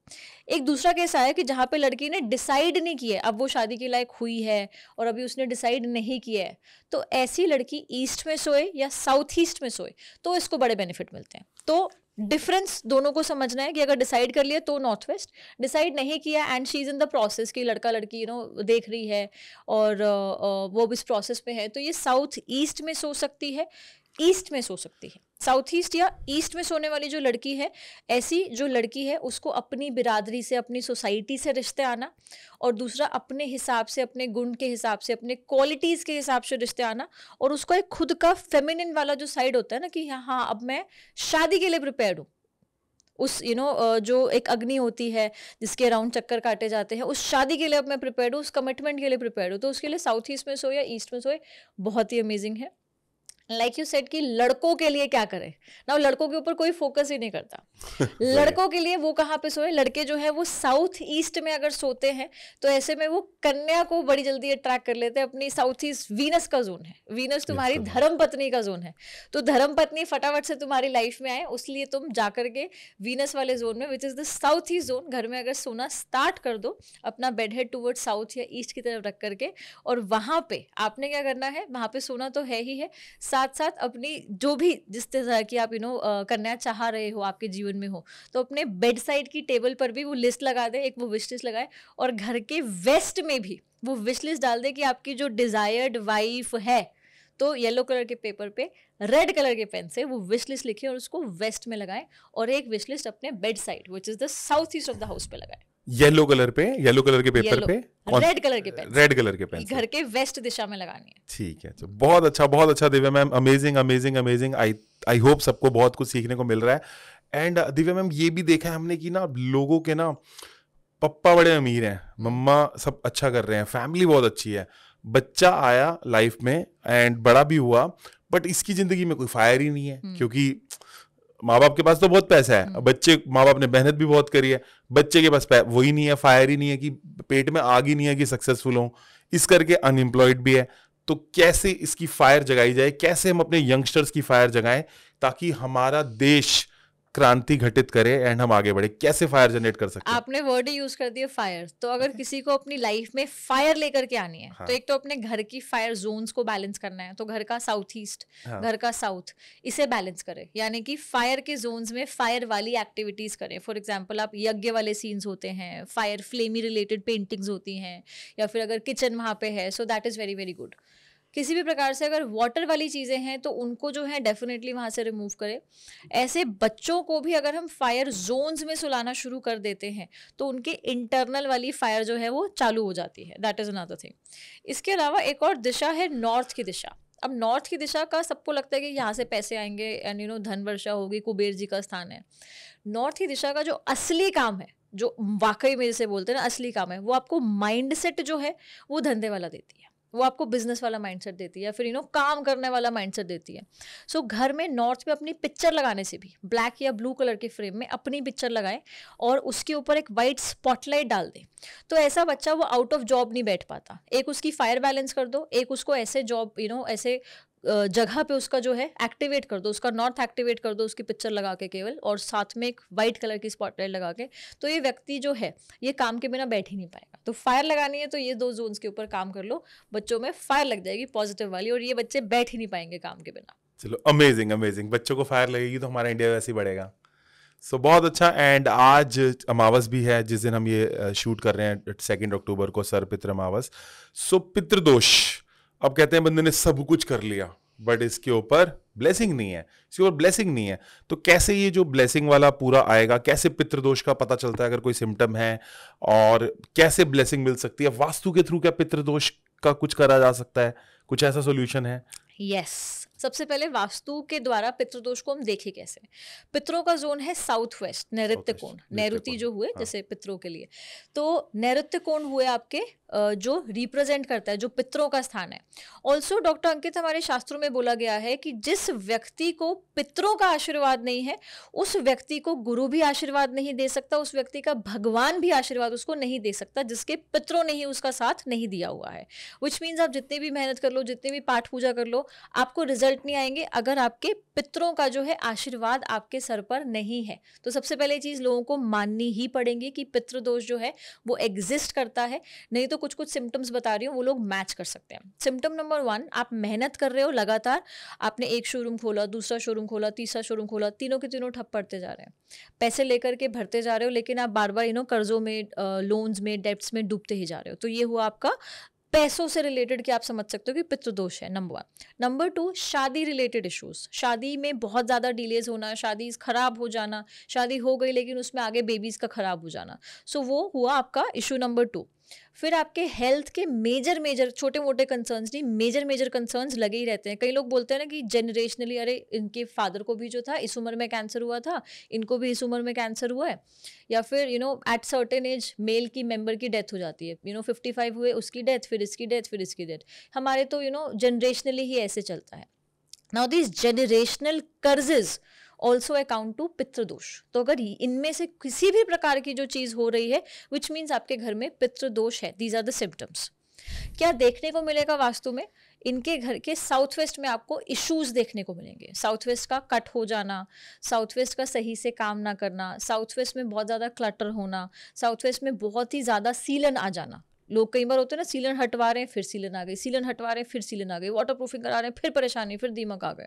एक दूसरा केस आया कि जहाँ पे लड़की ने डिसाइड नहीं किया अब वो शादी के लायक हुई है और अभी उसने डिसाइड नहीं किया है तो ऐसी लड़की ईस्ट में सोए या साउथ ईस्ट में सोए तो इसको बड़े बेनिफिट मिलते हैं तो डिफरेंस दोनों को समझना है कि अगर डिसाइड कर लिया तो नॉर्थ वेस्ट डिसाइड नहीं किया and she is in the process कि लड़का लड़की यू you नो know, देख रही है और वो भी इस प्रोसेस में है तो ये साउथ ईस्ट में सो सकती है ईस्ट में सो सकती है साउथ ईस्ट या ईस्ट में सोने वाली जो लड़की है ऐसी जो लड़की है उसको अपनी बिरादरी से अपनी सोसाइटी से रिश्ते आना और दूसरा अपने हिसाब से अपने गुण के हिसाब से अपने क्वालिटीज़ के हिसाब से रिश्ते आना और उसको एक खुद का फेमिनिन वाला जो साइड होता है ना कि हाँ, हाँ अब मैं शादी के लिए प्रिपेयर हूँ उस यू you नो know, जो एक अग्नि होती है जिसके अराउंड चक्कर काटे जाते हैं उस शादी के लिए अब मैं प्रिपेयर हूँ उस कमिटमेंट के लिए प्रिपेयर हूँ तो उसके लिए साउथ ईस्ट में सोए या ईस्ट में सोए बहुत ही अमेजिंग है लाइक यू सेट कि लड़कों के लिए क्या करें ना लड़कों के ऊपर कोई फोकस ही नहीं करता लड़कों के लिए वो कहाँ पे सोए लड़के जो है वो साउथ ईस्ट में अगर सोते हैं तो ऐसे में वो कन्या को बड़ी जल्दी अट्रैक्ट कर लेते हैं अपनी साउथ ईस्ट वीनस का जोन है वीनस तुम्हारी धर्म पत्नी का जोन है तो धर्म पत्नी फटाफट से तुम्हारी लाइफ में आए उस लिए तुम जाकर के वीनस वाले जोन में which is the south east zone घर में अगर सोना स्टार्ट कर दो अपना बेड हेड टूवर्ड साउथ या ईस्ट की तरफ रख करके और वहां पे आपने क्या करना है वहां पे सोना तो है ही है साथ साथ अपनी जो भी जिस तरह की आप यू नो करना चाह रहे हो आपके जीवन में हो तो अपने बेड साइड की टेबल पर भी वो लिस्ट लगा दे एक वो विश लिस्ट लगाए और घर के वेस्ट में भी वो विश लिस्ट डाल दे कि आपकी जो डिज़ायर्ड वाइफ है तो येलो कलर के पेपर पे रेड कलर के पेन से वो विश लिस्ट लिखे और उसको वेस्ट में लगाएं और एक विश लिस्ट अपने bed side which is the south east of the house पे लगाएं येलो कलर पे येलो कलर के पेपर पे रेड कलर के पेन रेड कलर के पेन घर के वेस्ट दिशा में लगानी है ठीक है तो बहुत अच्छा बहुत अच्छा Divya ma'am amazing amazing amazing I I hope सबको बहुत कुछ सीखने को मिल रहा है एंड uh, दिव्या मैम ये भी देखा है हमने कि ना लोगों के ना पप्पा बड़े अमीर हैं मम्मा सब अच्छा कर रहे हैं फैमिली बहुत अच्छी है बच्चा आया लाइफ में एंड बड़ा भी हुआ बट इसकी जिंदगी में कोई फायर ही नहीं है हम्म। क्योंकि माँ बाप के पास तो बहुत पैसा है हम्म। बच्चे माँ बाप ने मेहनत भी बहुत करी है बच्चे के पास वही नहीं है फायर ही नहीं है कि पेट में आग ही नहीं है कि सक्सेसफुल हो इस करके अनएम्प्लॉयड भी है तो कैसे इसकी फायर जगाई जाए कैसे हम अपने यंगस्टर्स की फायर जगाएं ताकि हमारा देश क्रांति घटित करे एंड हम आगे बढ़े कैसे फायर जनरेट कर सकते आपने वर्ड ही यूज कर दिया फायर तो अगर किसी को अपनी लाइफ में फायर लेकर के आनी है तो हाँ. तो एक तो अपने घर की फायर जोन को बैलेंस करना है तो घर का साउथ ईस्ट हाँ. घर का साउथ इसे बैलेंस करें यानी कि फायर के जोन में फायर वाली एक्टिविटीज करें फॉर एग्जाम्पल आप यज्ञ वाले सीन्स होते हैं फायर फ्लेमी रिलेटेड पेंटिंग्स होती हैं या फिर अगर किचन वहाँ पे है so that is very very good किसी भी प्रकार से अगर वाटर वाली चीज़ें हैं तो उनको जो है डेफिनेटली वहाँ से रिमूव करें ऐसे बच्चों को भी अगर हम फायर जोन्स में सुलाना शुरू कर देते हैं तो उनके इंटरनल वाली फायर जो है वो चालू हो जाती है दैट इज़ अनादर थिंग इसके अलावा एक और दिशा है नॉर्थ की दिशा अब नॉर्थ की दिशा का सबको लगता है कि यहाँ से पैसे आएंगे एंड यू नो धन वर्षा होगी कुबेर जी का स्थान है नॉर्थ की दिशा का जो असली काम है जो वाकई में जैसे बोलते हैं ना असली काम है वो आपको माइंडसेट जो है वो धंधे वाला देती है वो आपको बिजनेस वाला माइंडसेट देती है या फिर यू नो काम करने वाला माइंडसेट देती है सो so, घर में नॉर्थ पे अपनी पिक्चर लगाने से भी ब्लैक या ब्लू कलर के फ्रेम में अपनी पिक्चर लगाएं और उसके ऊपर एक वाइट स्पॉटलाइट डाल दें तो ऐसा बच्चा वो आउट ऑफ जॉब नहीं बैठ पाता एक उसकी फायर बैलेंस कर दो एक उसको ऐसे जॉब यू नो ऐसे जगह पे उसका जो है एक्टिवेट कर दो उसका नॉर्थ एक्टिवेट कर दो उसकी पिक्चर लगा के केवल और साथ में एक वाइट कलर की स्पॉटलाइट लगा के तो ये व्यक्ति जो है ये काम के बिना बैठ ही नहीं पाएगा तो फायर लगानी है तो ये दो जोन्स के ऊपर काम कर लो बच्चों में फायर लग जाएगी पॉजिटिव वाली और ये बच्चे बैठ ही नहीं पाएंगे काम के बिना चलो अमेजिंग अमेजिंग बच्चों को फायर लगेगी तो हमारा इंडिया वैसे ही बढ़ेगा सो so, बहुत अच्छा एंड आज अमावस भी है जिस दिन हम ये शूट कर रहे हैं सेकेंड अक्टूबर को सर पितृ अमावस सो so, पितृदोष अब कहते हैं बंदे ने सब कुछ कर लिया बट इसके ऊपर ब्लेसिंग नहीं है इसके ऊपर ब्लेसिंग नहीं है तो कैसे ये जो ब्लेसिंग वाला पूरा आएगा कैसे पितृदोष का पता चलता है अगर कोई सिम्टम है और कैसे ब्लेसिंग मिल सकती है वास्तु के थ्रू क्या पितृदोष का कुछ करा जा सकता है कुछ ऐसा सोल्यूशन है यस yes. सबसे पहले वास्तु के द्वारा पितृदोष को हम देखे कैसे पितरों का जोन है साउथ वेस्ट नैऋत्य कोण नैरुति जो हुए हाँ. जैसे पितरों के लिए तो नैऋत्य कोण हुए आपके जो रिप्रेजेंट करता है जो पितरों का स्थान है ऑल्सो डॉक्टर अंकित हमारे शास्त्रों में बोला गया है कि जिस व्यक्ति को पितरों का आशीर्वाद नहीं है उस व्यक्ति को गुरु भी आशीर्वाद नहीं दे सकता उस व्यक्ति का भगवान भी आशीर्वाद उसको नहीं दे सकता जिसके पितरों ने ही उसका साथ नहीं दिया हुआ है विच मीन्स आप जितनी भी मेहनत कर लो जितनी भी पाठ पूजा कर लो आपको रिजल्ट नहीं आएंगे अगर आपके पितरों का जो है आशीर्वाद आपके सर पर नहीं है तो सबसे पहले चीज़ लोगों को माननी ही पड़ेगी कि पितृदोष जो है वो एग्जिस्ट करता है नहीं तो कुछ कुछ सिम्टम्स बता रही हूँ वो लोग मैच कर सकते हैं सिम्टम नंबर वन आप मेहनत कर रहे हो लगातार आपने एक शोरूम खोला दूसरा शोरूम खोला तीसरा शोरूम खोला तीनों के तीनों ठप पड़ते जा रहे हैं पैसे लेकर के भरते जा रहे हो लेकिन आप बार बार यू नो कर्जों में लोन्स में डेप्ट में डूबते ही जा रहे हो तो ये हुआ आपका पैसों से रिलेटेड कि आप समझ सकते हो कि पितृदोष है नंबर वन नंबर टू शादी रिलेटेड इश्यूज शादी में बहुत ज़्यादा डिलेज होना शादी खराब हो जाना शादी हो गई लेकिन उसमें आगे बेबीज़ का खराब हो जाना सो so, वो हुआ आपका इशू नंबर टू फिर आपके हेल्थ के मेजर मेजर छोटे मोटे कंसर्न्स नहीं मेजर मेजर कंसर्न्स लगे ही रहते हैं कई लोग बोलते हैं ना कि जनरेशनली अरे इनके फादर को भी जो था इस उम्र में कैंसर हुआ था इनको भी इस उम्र में कैंसर हुआ है या फिर you know at certain age male की मेम्बर की डेथ हो जाती है यू नो फिफ्टी फाइव हुए उसकी डेथ फिर इसकी डेथ फिर इसकी डेथ हमारे तो यू नो जनरेशनली ही ऐसे चलता है now this generational curses also account to पितृदोष तो अगर इनमें से किसी भी प्रकार की जो चीज़ हो रही है विच मीन्स आपके घर में पितृदोष है दीज आर द सिम्टम्स क्या देखने को मिलेगा वास्तु में इनके घर के साउथ वेस्ट में आपको इश्यूज देखने को मिलेंगे साउथ वेस्ट का कट हो जाना साउथ वेस्ट का सही से काम ना करना साउथ वेस्ट में बहुत ज़्यादा क्लटर होना साउथ वेस्ट में बहुत ही ज़्यादा सीलन आ जाना लोग कई बार होते हैं ना सीलन हटवा रहे हैं फिर सीलन आ गई सीलन हटवा रहे हैं फिर सीलन आ गई वाटर प्रूफिंग करा रहे हैं फिर परेशानी फिर दीमक आ गए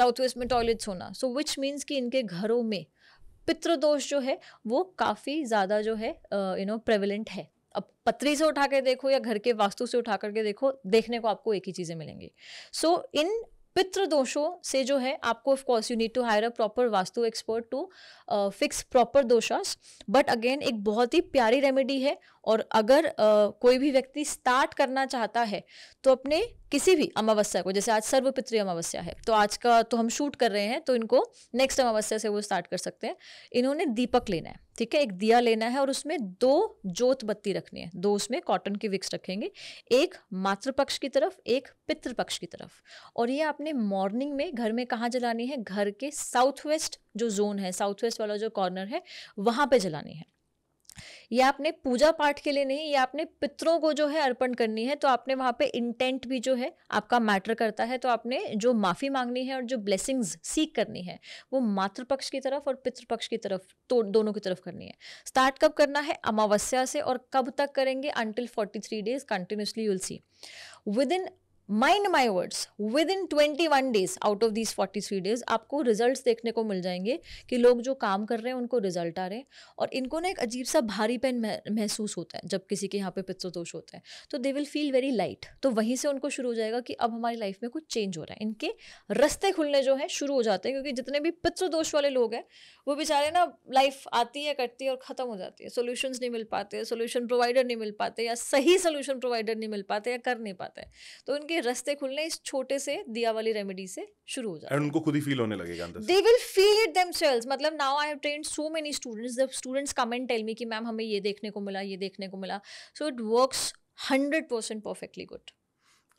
साउथ वेस्ट में टॉयलेट्स होना सो विच मीन्स कि इनके घरों में पितृदोष जो है वो काफ़ी ज़्यादा जो है यू नो प्रेवलेंट है अब पत्री से उठा के देखो या घर के वास्तु से उठा करके देखो देखने को आपको एक ही चीज़ें मिलेंगी सो so, इन पितृदोषों से जो है आपको of course you need to hire a proper vastu expert to fix proper दोषास बट अगेन एक बहुत ही प्यारी रेमेडी है और अगर uh, कोई भी व्यक्ति स्टार्ट करना चाहता है तो अपने किसी भी अमावस्या को जैसे आज सर्वपित्री अमावस्या है तो आज का तो हम शूट कर रहे हैं तो इनको नेक्स्ट अमावस्या से वो स्टार्ट कर सकते हैं इन्होंने दीपक लेना है ठीक है एक दिया लेना है और उसमें दो जोत बत्ती रखनी है दो उसमें कॉटन की विक्स रखेंगे एक मातृपक्ष की तरफ एक पितृपक्ष की तरफ और ये आपने मॉर्निंग में घर में कहाँ जलानी है घर के साउथ वेस्ट जो जोन है साउथ वेस्ट वाला जो कॉर्नर है वहाँ पर जलानी है या आपने पूजा पाठ के लिए नहीं या आपने पितरों को जो है अर्पण करनी है तो आपने वहां पे इंटेंट भी जो है आपका मैटर करता है तो आपने जो माफ़ी मांगनी है और जो ब्लेसिंग्स सीख करनी है वो मातृपक्ष की तरफ और पितृपक्ष की तरफ तो दोनों की तरफ करनी है स्टार्ट कब करना है अमावस्या से और कब तक करेंगे until forty three days continuously you'll see with in mind my words within twenty one days out of these forty three days आपको रिजल्ट देखने को मिल जाएंगे कि लोग जो काम कर रहे हैं उनको रिजल्ट आ रहे हैं और इनको ना एक अजीब सा भारी पेन महसूस होता है जब किसी के यहाँ पे दोष होता है तो they will feel very light तो वहीं से उनको शुरू हो जाएगा कि अब हमारी लाइफ में कुछ चेंज हो रहा है इनके रस्ते खुलने जो है शुरू हो जाते हैं क्योंकि जितने भी दोष वाले लोग हैं वो बेचारे ना लाइफ आती है कटती है और ख़त्म हो जाती है सोल्यूशंस नहीं मिल पाते सोल्यूशन प्रोवाइडर नहीं मिल पाते या सही सोल्यूशन प्रोवाइडर नहीं मिल पाते या कर नहीं पाते तो उनके के रास्ते खुलने इस छोटे से दिया वाली रेमेडी से शुरू हो जाए उनको खुद ही फील होने लगेगा अंदर they will feel it themselves मतलब now I have train so many students the students come and tell me कि मैम हमें ये देखने को मिला ये देखने को मिला so it works hundred percent perfectly good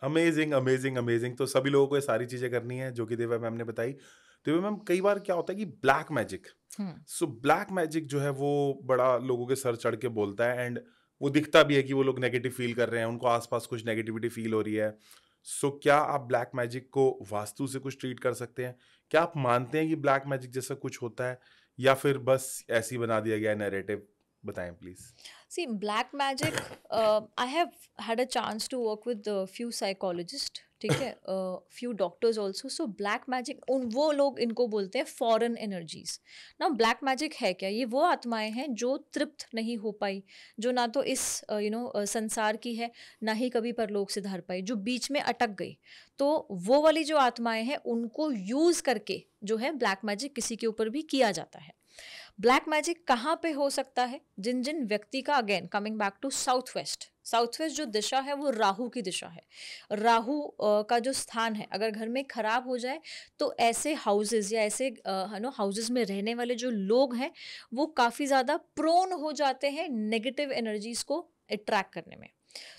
amazing amazing amazing तो सभी लोगों को ये सारी चीज़ें करनी है जो कि देवा मैम ने बताई देवा मैम कई बार क्या होता है कि black magic so black magic जो है वो बड़ा लोगों के सर चढ़ के बोलता है एंड वो दिखता भी है कि वो लोग नेगेटिव फील कर रहे हैं उनको आसपास कुछ नेगेटिविटी फील हो रही है सो so, क्या आप ब्लैक मैजिक को वास्तु से कुछ ट्रीट कर सकते हैं क्या आप मानते हैं कि ब्लैक मैजिक जैसा कुछ होता है या फिर बस ऐसी बना दिया गया नैरेटिव बताएं please see black magic I have had a chance to work with few psychologist ठीक है few doctors also so black magic उन वो लोग इनको बोलते हैं फॉरन एनर्जीज ना ब्लैक मैजिक है क्या ये वो आत्माएं हैं जो तृप्त नहीं हो पाई जो ना तो इस यू नो संसार की है ना ही कभी परलोक से सुधार पाई जो बीच में अटक गई तो वो वाली जो आत्माएं हैं उनको यूज़ करके जो है ब्लैक मैजिक किसी के ऊपर भी किया जाता है ब्लैक मैजिक कहाँ पे हो सकता है जिन जिन व्यक्ति का again coming back to south west south west जो दिशा है वो राहु की दिशा है राहु का जो स्थान है अगर घर में ख़राब हो जाए तो ऐसे हाउसेज या ऐसे नो हाउसेज में रहने वाले जो लोग हैं वो काफ़ी ज़्यादा प्रोन हो जाते हैं नेगेटिव एनर्जीज़ को अट्रैक्ट करने में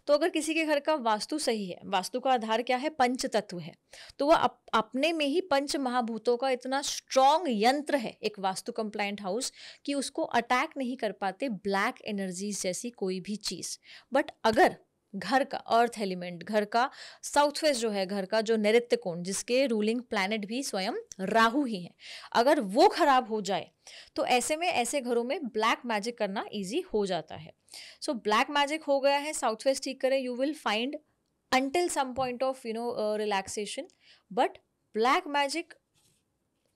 तो अगर किसी के घर का वास्तु सही है वास्तु का आधार क्या है पंच तत्व है तो वह अप, अपने में ही पंच महाभूतों का इतना स्ट्रॉन्ग यंत्र है एक वास्तु कंप्लाइंट हाउस कि उसको अटैक नहीं कर पाते ब्लैक एनर्जीज जैसी कोई भी चीज़ बट अगर घर का अर्थ एलिमेंट घर का साउथ वेस्ट जो है घर का जो नैत्य कोण जिसके रूलिंग प्लैनेट भी स्वयं राहु ही है अगर वो खराब हो जाए तो ऐसे में ऐसे घरों में ब्लैक मैजिक करना ईजी हो जाता है सो ब्लैक मैजिक हो गया है साउथ वेस्ट ठीक करें you will find until some point of you know relaxation but black magic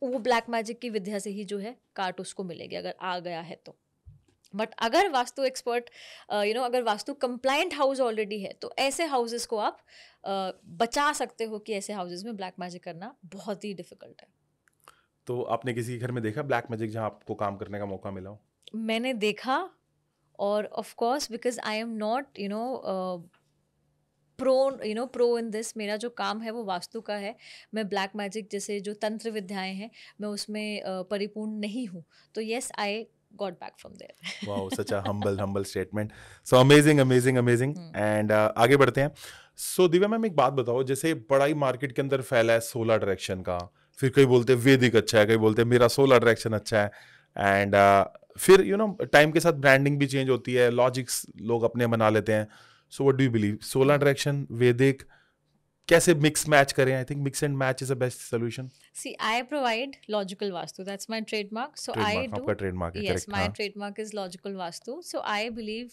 वो ब्लैक मैजिक की विद्या से ही जो है काट उसको मिलेगी अगर आ गया है तो बट अगर वास्तु एक्सपर्ट यू नो अगर वास्तु कंप्लाइंट हाउस ऑलरेडी है तो ऐसे हाउसेस को आप uh, बचा सकते हो कि ऐसे हाउसेस में ब्लैक मैजिक करना बहुत ही डिफिकल्ट है तो आपने किसी के घर में देखा ब्लैक मैजिक जहाँ आपको काम करने का मौका मिला हो मैंने देखा और of course because I am not you know pro you know pro in this मेरा जो काम है वो वास्तु का है मैं ब्लैक मैजिक जैसे जो तंत्र विद्याएं हैं मैं उसमें परिपूर्ण नहीं हूँ तो yes I got back from there. wow, such a humble, humble statement. So amazing, amazing, amazing. Hmm. And uh, आगे बढ़ते हैं so, दिव्या मैम एक बात बताओ जैसे बड़ा market के अंदर फैला है सोलर डायरेक्शन का फिर कई बोलते हैं वेदिक अच्छा है कई बोलते हैं मेरा सोलर डायरेक्शन अच्छा है एंड uh, फिर यू नो टाइम के साथ ब्रांडिंग भी चेंज होती है लॉजिक्स लोग अपने बना लेते हैं so what do believe solar direction Vedic कैसे मिक्स मैच करें I think mix and match is a best solution see I provide logical vastu that's my trademark so I do trademark yes my trademark is logical vastu so I believe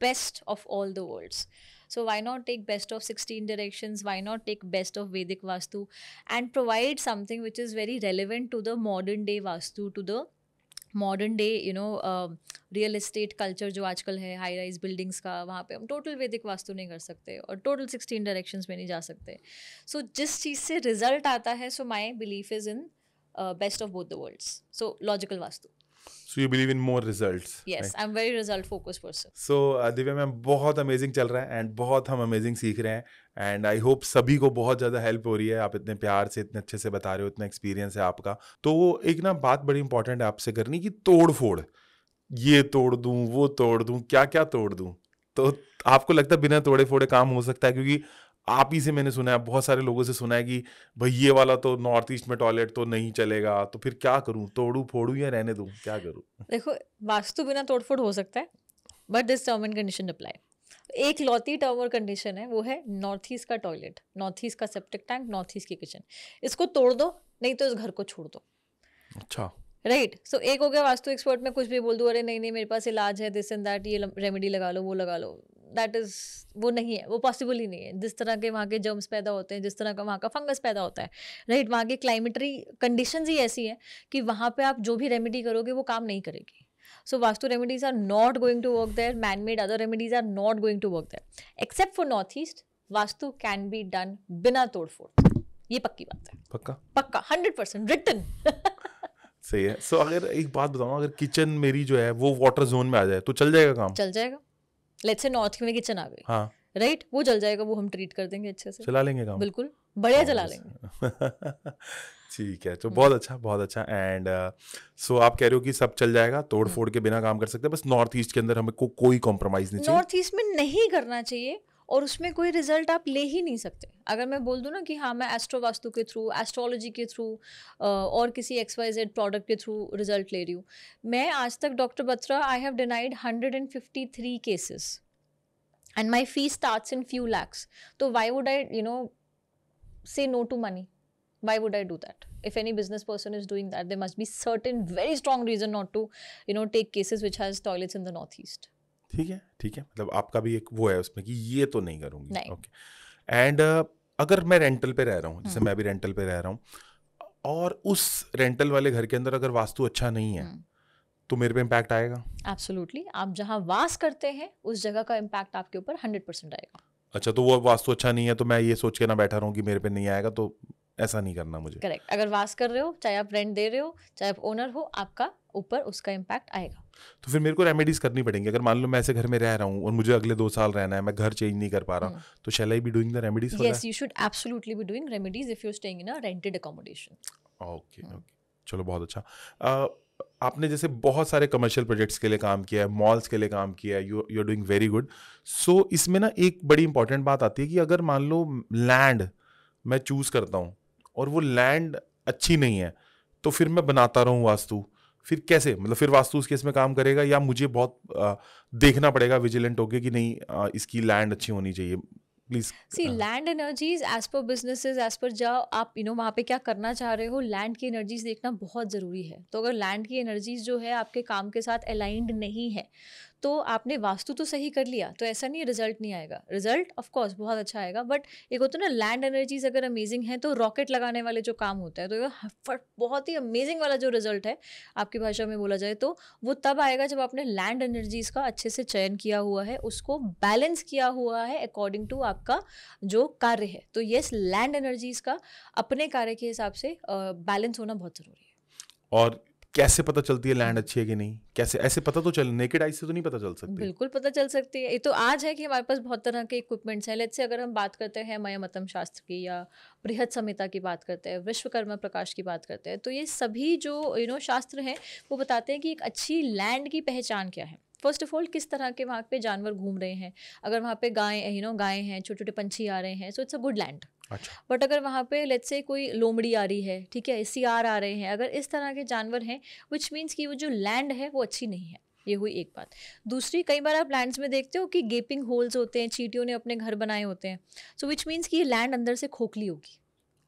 best of all the worlds so why not take best of sixteen direction why not take best of Vedic vastu and provide something which is very relevant to the modern day vastu to the modern day you know real estate culture जो आजकल है high rise buildings का वहाँ पे हम total वैदिक वास्तु नहीं कर सकते और टोटल सिक्सटीन डायरेक्शंस में नहीं जा सकते सो so, जिस चीज़ से रिजल्ट आता है so my belief is in best of both the worlds so logical vastu So you believe in more results. Yes, right? I'm very result focused person. So uh, Divya, ma'am बहुत amazing चल रहा है and बहुत हम amazing सीख रहे हैं and I hope सभी को बहुत ज़्यादा हेल्प हो रही है आप इतने प्यार से इतने अच्छे से बता रहे हो इतना एक्सपीरियंस है आपका तो एक ना बात बड़ी इंपॉर्टेंट है आपसे करनी कि तोड़ फोड़ ये तोड़ दूँ वो तोड़ दूँ क्या क्या तोड़ दूँ तो आपको लगता है बिना तोड़े फोड़े काम हो सकता है क्योंकि आप ही से मैंने सुना है बहुत सारे लोगों से सुना है कि भाई ये वाला तो नॉर्थ ईस्ट में टॉयलेट तो नहीं चलेगा तो फिर क्या करूँ तोड़ू फोड़ू या रहने दूँ क्या करूँ देखो वास्तु बिना फोड़ हो सकता है but this term and condition apply एक लौती टर्म और कंडीशन है वो है नॉर्थ ईस्ट का टॉयलेट नॉर्थ ईस्ट का सेप्टिक टैंक नॉर्थ ईस्ट की किचन इसको तोड़ दो नहीं तो इस घर को छोड़ दो अच्छा राइट right. सो so, एक हो गया वास्तु एक्सपर्ट में कुछ भी बोल दूँ अरे नहीं नहीं मेरे पास इलाज है दिस एंड दैट ये रेमेडी लगा लो वो लगा लो दैट इज़ वो नहीं है वो पॉसिबल ही नहीं है जिस तरह के वहाँ के जर्म्स पैदा होते हैं जिस तरह का वहाँ का फंगस पैदा होता है राइट right? वहाँ की क्लाइमेटरी कंडीशन ही ऐसी हैं कि वहाँ पर आप जो भी रेमेडी करोगे वो काम नहीं करेगी so vastu remedies are not going to work there man made other remedies are not going to work there except for north east vastu can be done बिना तोड़फोड़ ये पक्की बात है पक्का पक्का हंड्रेड परसेंट रिटर्न सही है सो so, अगर एक बात बताऊं अगर किचन मेरी जो है वो वाटर जोन में आ जाए तो चल जाएगा काम चल जाएगा लेट्स से नॉर्थ में किचन आ गई हाँ राइट वो जल जाएगा वो हम ट्रीट कर देंगे अच्छे से चला लेंगे काम बिल्कुल बढ़िया चला लेंगे ठीक है तो बहुत अच्छा बहुत अच्छा एंड सो uh, so आप कह रहे हो कि सब चल जाएगा तोड़ हम्म। फोड़ के बिना काम कर सकते हैं बस नॉर्थ ईस्ट के अंदर हमें को, कोई कॉम्प्रोमाइज नहीं चाहिए नॉर्थ ईस्ट में नहीं करना चाहिए और उसमें कोई रिजल्ट आप ले ही नहीं सकते अगर मैं बोल दूँ ना कि हाँ मैं एस्ट्रो वास्तु के थ्रू एस्ट्रोलॉजी के थ्रू uh, और किसी एक्स वाई जेड प्रोडक्ट के थ्रू रिजल्ट ले रही हूँ मैं आज तक doctor Batra I have denied hundred and fifty three cases and my fee starts in few lakhs so why would i you know say no to money why would i do that if any business person is doing that there must be certain very strong reason not to you know take cases which has toilets in the northeast ठीक है ठीक है मतलब आपका भी एक वो है उसमें कि ये तो नहीं करूंगी ओके एंड uh, अगर मैं रेंटल पे रह रहा हूँ जैसे मैं भी रेंटल पे रह रहा हूँ और उस रेंटल वाले घर के अंदर अगर वास्तु अच्छा नहीं है हुँ. तो मेरे पे इम्पैक्ट आएगा एब्सोल्युटली आप जहाँ वास करते हैं उस जगह का इम्पैक्ट आपके ऊपर हंड्रेड परसेंट आएगा अच्छा तो वो वास्तु तो अच्छा नहीं है तो मैं ये सोच के ना बैठा रहूँ कि मेरे पे नहीं आएगा तो ऐसा नहीं करना मुझे करेक्ट अगर वास कर रहे हो चाहे आप रेंट दे रहे हो चाहे आप ओनर हो आपका ऊपर उसका इम्पैक्ट आएगा तो फिर मेरे को रेमेडीज करनी पड़ेंगी अगर मान लो मैं ऐसे घर में रह रहा हूँ और मुझे अगले दो साल रहना है मैं घर चेंज नहीं कर पा रहा हूँ हम्म। तो shall I be doing the remedies yes you should absolutely be doing remedies if you are staying in a rented accommodation okay okay चलो बहुत अच्छा uh, आपने जैसे बहुत सारे कमर्शियल प्रोजेक्ट्स के लिए काम किया है मॉल्स के लिए काम किया है you you are doing very good so इसमें ना एक बड़ी इंपॉर्टेंट बात आती है कि अगर मान लो लैंड मैं चूज़ करता हूँ और वो लैंड अच्छी नहीं है तो फिर मैं बनाता रहूँ वास्तु फिर कैसे मतलब फिर वास्तु उसके इसमें काम करेगा या मुझे बहुत आ, देखना पड़ेगा विजिलेंट होके कि नहीं आ, इसकी लैंड अच्छी होनी चाहिए please see land energies as per businesses as per जाओ आप यू नो वहाँ पे क्या करना चाह रहे हो लैंड की एनर्जीज देखना बहुत ज़रूरी है तो अगर लैंड की एनर्जीज जो है आपके काम के साथ अलाइंड नहीं है तो आपने वास्तु तो सही कर लिया तो ऐसा नहीं रिजल्ट नहीं आएगा रिजल्ट ऑफकोर्स बहुत अच्छा आएगा बट एक होता है ना लैंड एनर्जीज अगर अमेजिंग है तो रॉकेट लगाने वाले जो काम होता है तो बहुत ही अमेजिंग वाला जो रिजल्ट है आपकी भाषा में बोला जाए तो वो तब आएगा जब आपने लैंड एनर्जीज का अच्छे से चयन किया हुआ है उसको बैलेंस किया हुआ है अकॉर्डिंग टू आपका जो कार्य है तो येस लैंड एनर्जीज का अपने कार्य के हिसाब से बैलेंस होना बहुत ज़रूरी है और कैसे पता चलती है लैंड अच्छी है कि नहीं कैसे ऐसे पता तो चल नेकेड आई से तो नहीं पता चल सकती बिल्कुल पता चल सकती है ये तो आज है कि हमारे पास बहुत तरह के इक्विपमेंट्स हैं लेट्स से अगर हम बात करते हैं मया मतम शास्त्र की या बृहद संहिता की बात करते हैं विश्वकर्मा प्रकाश की बात करते हैं तो ये सभी जो यू नो शास्त्र हैं वो बताते हैं कि एक अच्छी लैंड की पहचान क्या है फर्स्ट ऑफ ऑल किस तरह के वहाँ पे जानवर घूम रहे हैं अगर वहाँ पे गाय यू नो गाय हैं छोटे छोटे पंछी आ रहे हैं so it's a good land अच्छा। बट अगर वहाँ पे लेट्स से कोई लोमड़ी आ रही है ठीक है सियार आ रहे हैं अगर इस तरह के जानवर हैं विच मीन्स कि वो जो लैंड है वो अच्छी नहीं है ये हुई एक बात दूसरी कई बार आप लैंड्स में देखते हो कि गेपिंग होल्स होते हैं चीटियों ने अपने घर बनाए होते हैं सो विच मीन्स कि ये लैंड अंदर से खोखली होगी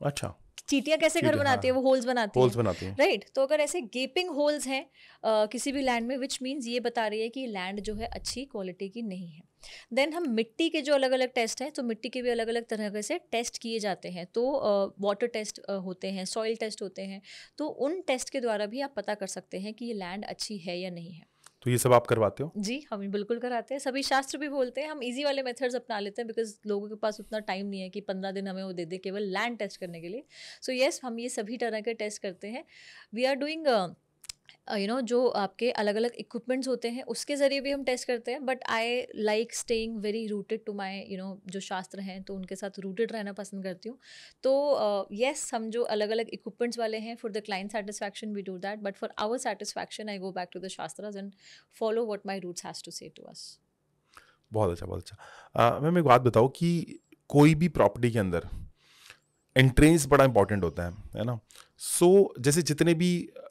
अच्छा चीटियाँ कैसे घर हाँ, बनाती हाँ, है वो होल्स बनाती होल्स है राइट right, तो अगर ऐसे गेपिंग होल्स हैं किसी भी लैंड में विच मीन्स ये बता रही है कि लैंड जो है अच्छी क्वालिटी की नहीं है देन हम मिट्टी के जो अलग अलग टेस्ट हैं तो मिट्टी के भी अलग अलग तरह से टेस्ट किए जाते हैं तो वाटर टेस्ट होते हैं सॉइल टेस्ट होते हैं तो उन टेस्ट के द्वारा भी आप पता कर सकते हैं कि ये लैंड अच्छी है या नहीं है तो ये सब आप करवाते हो जी हम बिल्कुल कराते हैं सभी शास्त्र भी बोलते हैं हम इजी वाले मेथड्स अपना लेते हैं बिकॉज लोगों के पास उतना टाइम नहीं है कि पंद्रह दिन हमें वो दे दे केवल लैंड टेस्ट करने के लिए सो so, यस yes, हम ये सभी तरह के टेस्ट करते हैं we are doing you know जो आपके अलग अलग इक्विपमेंट्स होते हैं उसके ज़रिए भी हम टेस्ट करते हैं but I like staying very rooted to my you know जो शास्त्र हैं तो उनके साथ रूटेड रहना पसंद करती हूँ तो येस हम जो अलग अलग इक्विपमेंट्स वाले हैं for the client satisfaction we do that but for our satisfaction I go back to the shastras and follow what my roots has to say to us बहुत अच्छा बहुत अच्छा मैम एक बात बताओ कि कोई भी प्रॉपर्टी के अंदर एंट्रेंस बड़ा इंपॉर्टेंट होता है है ना सो so, जैसे जितने भी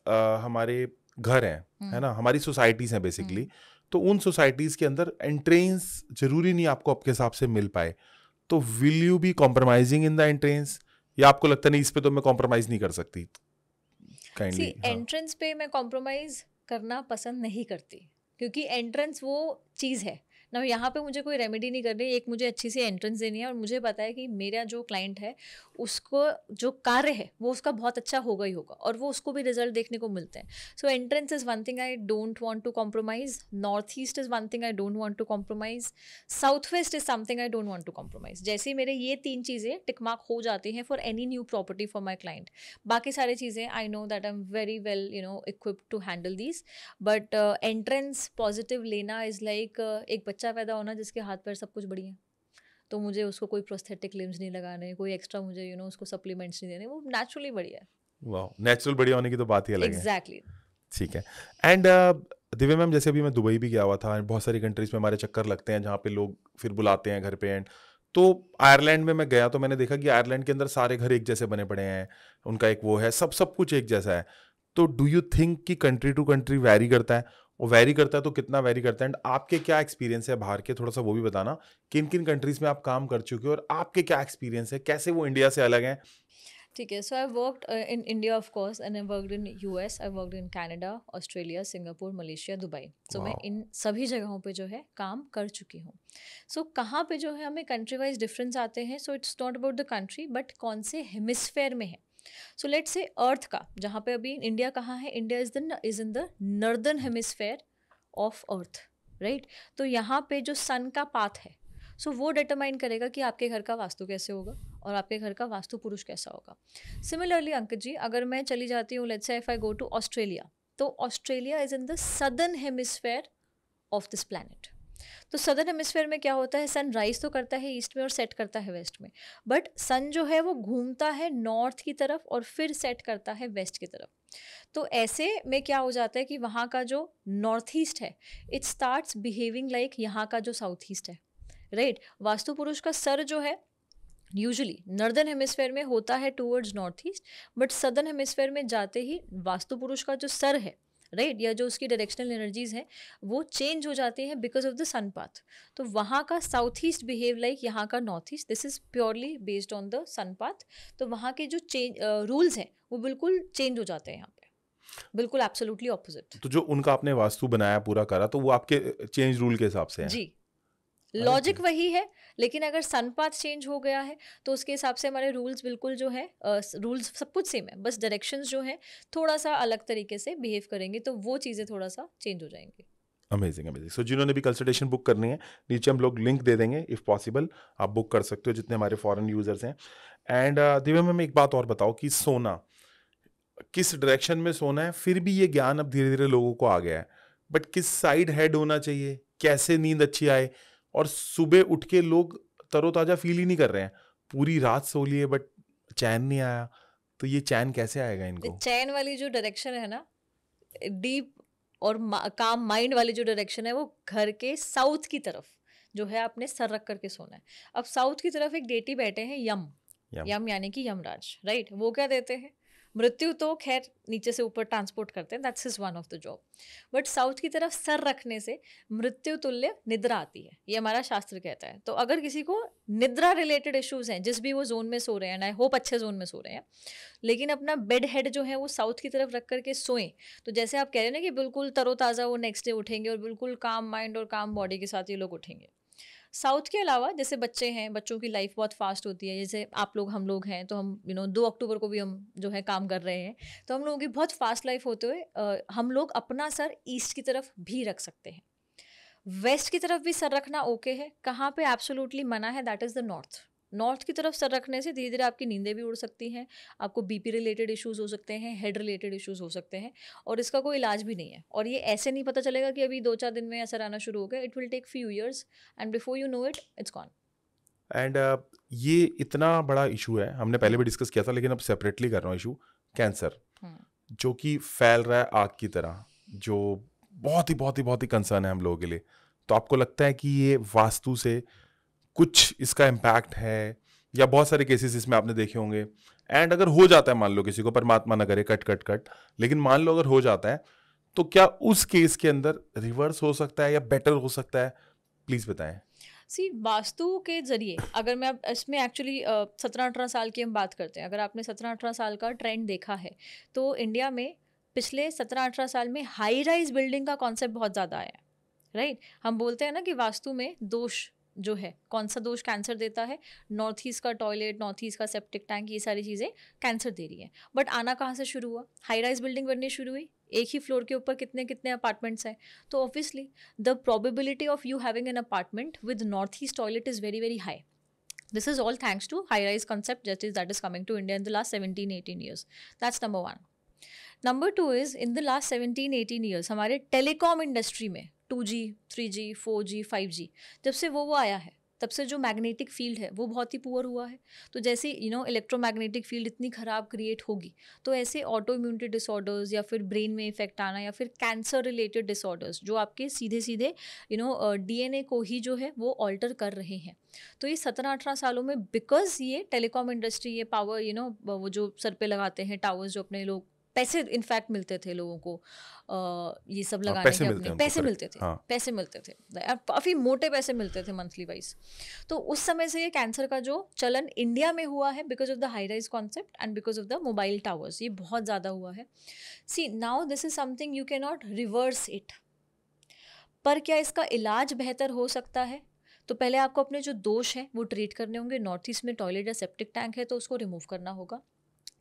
uh, हमारे घर हैं है ना हम्म। हमारी सोसाइटीज हैं बेसिकली हम्म। तो उन सोसाइटीज के अंदर एंट्रेंस जरूरी नहीं आपको आपके हिसाब से मिल पाए तो will you be compromising in the entrance या आपको लगता नहीं इस पे तो मैं कॉम्प्रोमाइज नहीं कर सकती काइंडली हाँ। एंट्रेंस पे मैं कॉम्प्रोमाइज करना पसंद नहीं करती क्योंकि एंट्रेंस वो चीज़ है ना यहाँ पे मुझे कोई रेमेडी नहीं करनी एक मुझे अच्छी सी एंट्रेंस देनी है और मुझे पता है कि मेरा जो क्लाइंट है उसको जो कार्य है वो उसका बहुत अच्छा होगा ही होगा और वो उसको भी रिजल्ट देखने को मिलते हैं so entrance is one thing I don't want to compromise north east is one thing I don't want to compromise south west is something I don't want to compromise जैसे ही मेरे ये तीन चीज़ें टिकमार्क हो जाती हैं for any new property for my client बाकी सारी चीज़ें I know that I am very well you know equipped to handle these but entrance positive लेना इज़ लाइक uh, एक बच्चा बच्चा पैदा होना जिसके हाथ पैर सब कुछ बढ़िया तो मुझे उसको कोई प्रोस्थेटिक लिम्स नहीं लगाने कोई एक्स्ट्रा मुझे यू नो उसको सप्लीमेंट्स नहीं देने वो नेचुरली बढ़िया है वाह नेचुरल बढ़िया होने की तो बात ही अलग है एग्जैक्टली ठीक है एंड uh, दिव्या मैम जैसे अभी मैं दुबई भी गया हुआ था बहुत सारी कंट्रीज में हमारे चक्कर लगते हैं जहाँ पे लोग फिर बुलाते हैं घर पे एंड तो आयरलैंड में मैं गया तो मैंने देखा कि आयरलैंड के अंदर सारे घर एक जैसे बने पड़े हैं उनका एक वो है सब सब कुछ एक जैसा है तो डू यू थिंक कि कंट्री टू कंट्री वैरी करता है वो वेरी करता है तो कितना वेरी करता है एंड आपके क्या एक्सपीरियंस है बाहर के थोड़ा सा वो भी बताना किन किन कंट्रीज में आप काम कर चुके हो और आपके क्या एक्सपीरियंस है कैसे वो इंडिया से अलग हैं ठीक है so I work in India of course and I work in U S I work in Canada Australia Singapore Malaysia Dubai so मैं इन सभी जगहों पे जो है काम कर चुकी हूँ सो so, कहाँ पे जो है हमें कंट्री वाइज डिफरेंस आते हैं so it's not about the country but कौन से हेमिसफेयर में है सो लेट से अर्थ का जहाँ पे अभी इंडिया कहाँ है India is the is in the northern hemisphere of earth right तो यहाँ पे जो सन का पाथ है सो so, वो डिटरमाइन करेगा कि आपके घर का वास्तु कैसे होगा और आपके घर का वास्तु पुरुष कैसा होगा सिमिलरली अंकित जी अगर मैं चली जाती हूँ let's if I go to Australia तो Australia is in the southern hemisphere of this planet तो सदर्न हेमिसफेयर में क्या होता है सन राइज तो करता है ईस्ट में और सेट करता है वेस्ट में बट सन जो है वो घूमता है नॉर्थ की तरफ और फिर सेट करता है वेस्ट की तरफ तो ऐसे में क्या हो जाता है कि वहाँ का जो नॉर्थ ईस्ट है इट स्टार्ट्स बिहेविंग लाइक यहाँ का जो साउथ ईस्ट है राइट right? वास्तु पुरुष का सर जो है यूजुअली नर्दर्न हेमिसफेयर में होता है towards north east but southern hemisphere में जाते ही वास्तु पुरुष का जो सर है राइट या जो उसकी डायरेक्शनल एनर्जीज हैं वो चेंज हो जाते हैं because of the sun path तो वहाँ का साउथ ईस्ट बिहेव लाइक यहाँ का north east this is purely based on the sun path तो वहाँ के जो चेंज रूल्स हैं वो बिल्कुल चेंज हो जाते हैं यहाँ पे बिल्कुल एब्सोल्युटली ऑपोजिट तो जो उनका आपने वास्तु बनाया पूरा करा तो वो आपके चेंज रूल के हिसाब से है जी लॉजिक वही है लेकिन अगर सनपाथ चेंज हो गया है तो उसके हिसाब से हमारे रूल्स बिल्कुल जो है रूल्स सब कुछ सेम है बस डायरेक्शन जो है थोड़ा सा अलग तरीके से बिहेव करेंगे तो वो चीज़ें थोड़ा सा चेंज हो जाएंगे अमेजिंग अमेजिंग सो जिन्होंने भी कंसल्टेशन बुक करनी है नीचे हम लोग लिंक दे देंगे इफ़ पॉसिबल आप बुक कर सकते हो जितने हमारे फॉरेन यूज़र्स हैं एंड दिव्य मैम एक बात और बताओ कि सोना किस डायरेक्शन में सोना है फिर भी ये ज्ञान अब धीरे धीरे लोगों को आ गया है बट किस साइड हेड होना चाहिए कैसे नींद अच्छी आए और सुबह उठ के लोग तरोताज़ा फील ही नहीं कर रहे हैं पूरी रात सो लिए बट चैन नहीं आया तो ये चैन कैसे आएगा इनको चैन वाली जो डायरेक्शन है ना डीप और काम माइंड वाली जो डायरेक्शन है वो घर के साउथ की तरफ जो है आपने सर रख करके सोना है अब साउथ की तरफ एक डेटी बैठे हैं यम यम, यम यानी कि यमराज राइट वो क्या देते हैं मृत्यु तो खैर नीचे से ऊपर ट्रांसपोर्ट करते हैं that's is one of the job but south की तरफ सर रखने से मृत्यु तुल्य निद्रा आती है ये हमारा शास्त्र कहता है तो अगर किसी को निद्रा रिलेटेड इश्यूज हैं जिस भी वो जोन में सो रहे हैं एंड आई होप अच्छे जोन में सो रहे हैं लेकिन अपना बेड हेड जो है वो साउथ की तरफ रख करके सोएं तो जैसे आप कह रहे हैं ना कि बिल्कुल तरोताज़ा वो नेक्स्ट डे उठेंगे और बिल्कुल काम माइंड और काम बॉडी के साथ ये लोग उठेंगे साउथ के अलावा जैसे बच्चे हैं बच्चों की लाइफ बहुत फास्ट होती है जैसे आप लोग हम लोग हैं तो हम यू नो दो अक्टूबर को भी हम जो है काम कर रहे हैं तो हम लोगों की बहुत फास्ट लाइफ होते हुए हम लोग अपना सर ईस्ट की तरफ भी रख सकते हैं वेस्ट की तरफ भी सर रखना ओके है कहाँ पे एब्सोल्युटली मना है that is the north north की तरफ सर रखने से धीरे धीरे आपकी नींदें भी उड़ सकती हैं आपको बीपी रिलेटेड इश्यूज़ हो सकते हैं हेड रिलेटेड इश्यूज़ हो सकते हैं और इसका कोई इलाज भी नहीं है और ये ऐसे नहीं पता चलेगा कि अभी दो चार दिन में असर आना शुरू हो गया it will take few years and before you know it it's gone and ये इतना बड़ा इशू है हमने पहले भी डिस्कस किया था लेकिन अब सेपरेटली कर रहा हूँ इशू कैंसर हम्म। जो कि फैल रहा है आग की तरह जो बहुत ही बहुत ही बहुत ही कंसर्न है हम लोगों के लिए तो आपको लगता है कि ये वास्तु से कुछ इसका इम्पैक्ट है या बहुत सारे केसेस इसमें आपने देखे होंगे एंड अगर हो जाता है मान लो किसी को परमात्मा ना करे कट कट कट लेकिन मान लो अगर हो जाता है तो क्या उस केस के अंदर रिवर्स हो सकता है या बेटर हो सकता है प्लीज बताएं सी वास्तु के जरिए अगर मैं इसमें एक्चुअली सत्रह अठारह साल की हम बात करते हैं अगर आपने सत्रह अठारह साल का ट्रेंड देखा है तो इंडिया में पिछले सत्रह अठारह साल में हाई राइज बिल्डिंग का कॉन्सेप्ट बहुत ज़्यादा आया है राइट right? हम बोलते हैं ना कि वास्तु में दोष जो है कौन सा दोष कैंसर देता है नॉर्थ ईस्ट का टॉयलेट नॉर्थ ईस्ट का सेप्टिक टैंक ये सारी चीज़ें कैंसर दे रही हैं बट आना कहाँ से शुरू हुआ हाई राइज बिल्डिंग बननी शुरू हुई एक ही फ्लोर के ऊपर कितने कितने अपार्टमेंट्स हैं तो obviously the probability of you having an apartment with north east toilet is very very high this is all thanks to high rise concept just is that is coming to India in the last seventeen eighteen years that's number one number two is in the last seventeen eighteen years हमारे telecom industry में two G three G four G five G जब से वो वो आया है तब से जो मैग्नेटिक फील्ड है वो बहुत ही पुअर हुआ है तो जैसे यू नो इलेक्ट्रोमैग्नेटिक फील्ड इतनी ख़राब क्रिएट होगी तो ऐसे ऑटो इम्यूनिटी डिसऑर्डर्स या फिर ब्रेन में इफेक्ट आना या फिर कैंसर रिलेटेड डिसऑर्डर्स जो आपके सीधे सीधे यू नो डीएनए को ही जो है वो ऑल्टर कर रहे हैं तो ये सत्रह अठारह सालों में बिकॉज ये टेलीकॉम इंडस्ट्री ये पावर यू नो वो जो सर पे लगाते हैं टावर्स जो अपने लोग पैसे इनफैक्ट मिलते थे लोगों को आ, ये सब हाँ, लगाने पैसे के मिलते अपने पैसे मिलते थे हाँ. पैसे मिलते थे काफ़ी मोटे पैसे मिलते थे मंथली वाइज तो उस समय से ये कैंसर का जो चलन इंडिया में हुआ है because of the high rise concept and because of the mobile towers ये बहुत ज़्यादा हुआ है see now this is something you cannot reverse it पर क्या इसका इलाज बेहतर हो सकता है तो पहले आपको अपने जो दोष हैं वो ट्रीट करने होंगे नॉर्थ ईस्ट में टॉयलेट या सेप्टिक टैंक है तो उसको रिमूव करना होगा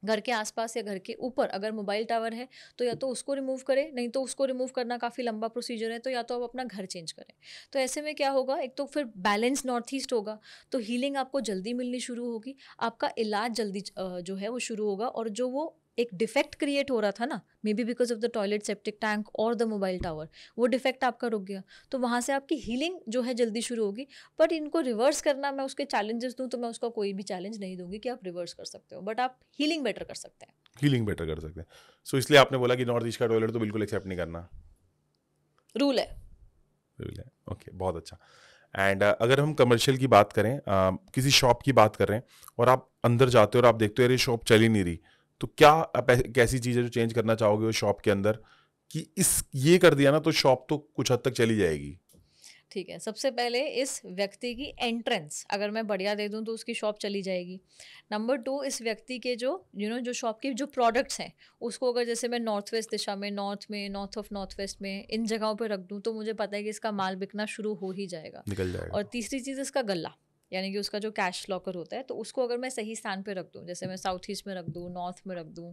घर के आसपास या घर के ऊपर अगर मोबाइल टावर है तो या तो उसको रिमूव करें नहीं तो उसको रिमूव करना काफ़ी लंबा प्रोसीजर है तो या तो आप अपना घर चेंज करें तो ऐसे में क्या होगा एक तो फिर बैलेंस नॉर्थ ईस्ट होगा तो हीलिंग आपको जल्दी मिलनी शुरू होगी आपका इलाज जल्दी जो है वो शुरू होगा और जो वो एक डिफेक्ट क्रिएट हो रहा था ना maybe because of the toilet septic tank और द मोबाइल टावर वो डिफेक्ट आपका रुक गया तो वहाँ से आपकी हीलिंग जो है जल्दी शुरू होगी बट इनको रिवर्स करना मैं उसके चैलेंजेस दूँ तो मैं उसका कोई भी चैलेंज नहीं दूंगी कि आप रिवर्स कर सकते हो बट आप हीलिंग बेटर कर सकते हैं हीलिंग बेटर कर सकते हैं सो so, इसलिए आपने बोला कि नॉर्थ ईस्ट का टॉयलेट तो बिल्कुल एक्सेप्ट नहीं करना रूल है रूल है ओके okay, बहुत अच्छा एंड uh, अगर हम कमर्शियल की बात करें uh, किसी शॉप की बात करें और आप अंदर जाते हो और आप देखते हो अरे शॉप चल ही नहीं रही तो क्या आप कैसी चीज़ें जो चेंज करना चाहोगे उस शॉप के अंदर कि इस ये कर दिया ना तो शॉप तो कुछ हद तक चली जाएगी ठीक है सबसे पहले इस व्यक्ति की एंट्रेंस अगर मैं बढ़िया दे दूं तो उसकी शॉप चली जाएगी नंबर टू इस व्यक्ति के जो यू you नो know, जो शॉप के जो प्रोडक्ट्स हैं उसको अगर जैसे मैं नॉर्थ वेस्ट दिशा में नॉर्थ में नॉर्थ ऑफ नॉर्थ वेस्ट में इन जगहों पर रख दूँ तो मुझे पता है कि इसका माल बिकना शुरू हो ही जाएगा निकल जाएगा और तीसरी चीज़ इसका गला यानी कि उसका जो कैश लॉकर होता है तो उसको अगर मैं सही स्थान पे रख दूँ जैसे मैं साउथ ईस्ट में रख दूँ नॉर्थ में रख दूँ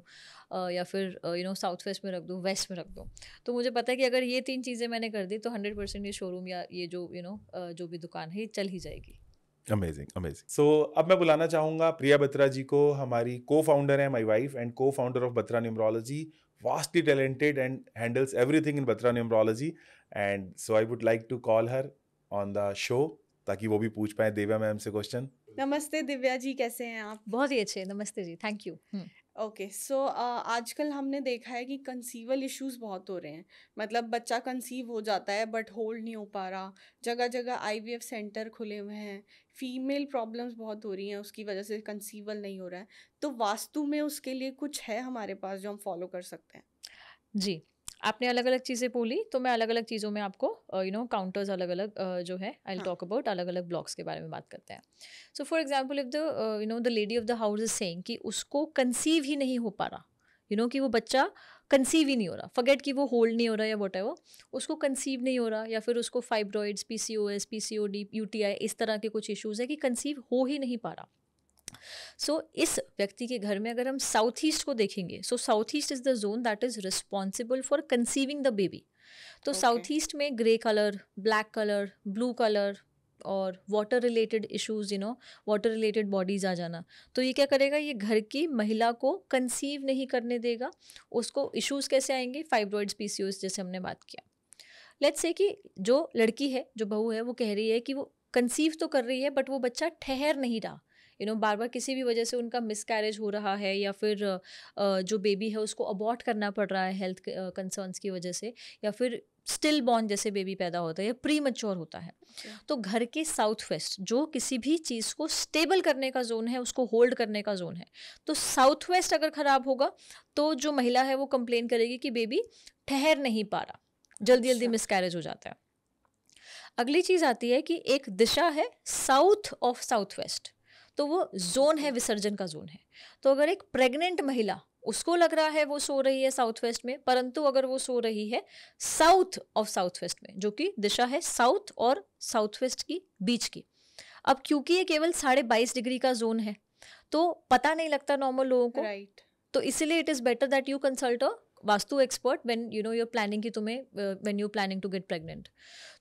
या फिर यू नो साउथ वेस्ट में रख दूँ वेस्ट में रख दूँ तो मुझे पता है कि अगर ये तीन चीज़ें मैंने कर दी तो हंड्रेड परसेंट ये शोरूम या ये जो यू नो जो भी दुकान है ये चल ही जाएगी अमेजिंग अमेजिंग सो अब मैं बुलाना चाहूँगा प्रिया बत्रा जी को हमारी को फाउंडर है my wife and co founder of Batra numerology vastly talented and handles everything in Batra numerology and so I would like to call her on the show ताकि वो भी पूछ पाए दिव्या मैम से क्वेश्चन नमस्ते दिव्या जी कैसे हैं आप बहुत ही अच्छे नमस्ते ji thank you okay so so, uh, आजकल हमने देखा है कि कंसीवल इश्यूज बहुत हो रहे हैं मतलब बच्चा कंसीव हो जाता है बट होल्ड नहीं हो पा रहा जगह जगह आईवीएफ सेंटर खुले हुए हैं फीमेल प्रॉब्लम्स बहुत हो रही हैं उसकी वजह से कंसीवल नहीं हो रहा है तो वास्तु में उसके लिए कुछ है हमारे पास जो हम फॉलो कर सकते हैं जी आपने अलग अलग चीज़ें बोली तो मैं अलग अलग चीज़ों में आपको यू नो काउंटर्स अलग अलग जो है आई टॉक अबाउट अलग अलग ब्लॉग्स के बारे में बात करते हैं so for example if the you know the lady of the house is saying कि उसको कंसीव ही नहीं हो पा रहा यू you नो know, कि वो बच्चा कंसीव ही नहीं हो रहा फगेट कि वो होल्ड नहीं हो रहा या वोट है वो उसको कंसीव नहीं हो रहा या फिर उसको fibroids P C O S P C O D U T I इस तरह के कुछ इश्यूज़ है कि कंसीव हो ही नहीं पा रहा सो so, इस व्यक्ति के घर में अगर हम साउथ ईस्ट को देखेंगे so south east is the zone that is responsible for conceiving the baby तो साउथ okay. ईस्ट में grey colour black colour blue colour और water related issues you know water related bodies आ जाना तो ये क्या करेगा ये घर की महिला को कंसीव नहीं करने देगा उसको इश्यूज़ कैसे आएंगे फाइब्रॉइड्स पीसीओएस जैसे हमने बात किया लेट्स से कि जो लड़की है जो बहू है वो कह रही है कि वो कंसीव तो कर रही है बट वो बच्चा ठहर नहीं रहा यू नो बार बार किसी भी वजह से उनका मिसकैरेज हो रहा है या फिर जो बेबी है उसको अबॉर्ट करना पड़ रहा है हेल्थ कंसर्न्स की वजह से या फिर स्टिल बॉर्न जैसे बेबी पैदा होता है या प्री मच्योर होता है okay. तो घर के साउथ वेस्ट जो किसी भी चीज़ को स्टेबल करने का जोन है उसको होल्ड करने का जोन है तो साउथ वेस्ट अगर ख़राब होगा तो जो महिला है वो कंप्लेन करेगी कि बेबी ठहर नहीं पा रहा जल्दी जल्दी मिसकैरेज हो जाता है अगली चीज़ आती है कि एक दिशा है साउथ ऑफ साउथ वेस्ट तो वो जोन है विसर्जन का जोन है तो अगर एक प्रेग्नेंट महिला उसको लग रहा है वो सो रही है साउथ वेस्ट में परंतु अगर वो सो रही है साउथ ऑफ साउथ वेस्ट में जो कि दिशा है साउथ और साउथ वेस्ट की बीच की अब क्योंकि ये केवल साढ़े बाईस डिग्री का जोन है तो पता नहीं लगता नॉर्मल लोगों को राइट right. तो इसीलिए it is better that you consult a Vastu expert when you know your planning की तुम्हें when you planning to get pregnant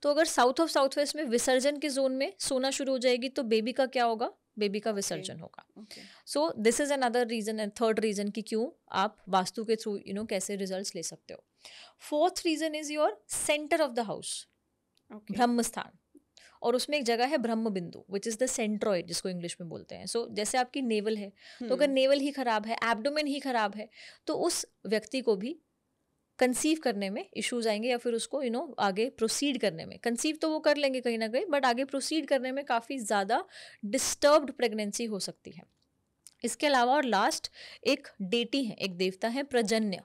तो अगर साउथ ऑफ साउथ वेस्ट में विसर्जन के जोन में सोना शुरू हो जाएगी तो बेबी का क्या होगा बेबी का विसर्जन okay. होगा so this is another reason and third reason कि क्यों आप वास्तु के थ्रू यू नो कैसे रिजल्ट ले सकते हो fourth reason is your centre of the house ब्रह्म स्थान और उसमें एक जगह है ब्रह्म बिंदु विच इज द सेंट्रॉइड जिसको इंग्लिश में बोलते हैं सो so, जैसे आपकी नेवल है तो अगर नेवल hmm. ही खराब है एबडोमेन ही खराब है तो उस व्यक्ति को भी कंसीव करने में इश्यूज आएंगे या फिर उसको यू नो आगे प्रोसीड करने में कंसीव तो वो कर लेंगे कहीं ना कहीं बट आगे प्रोसीड करने में काफ़ी ज़्यादा डिस्टर्ब्ड प्रेगनेंसी हो सकती है इसके अलावा और लास्ट एक डेटी है एक देवता है प्रजन्य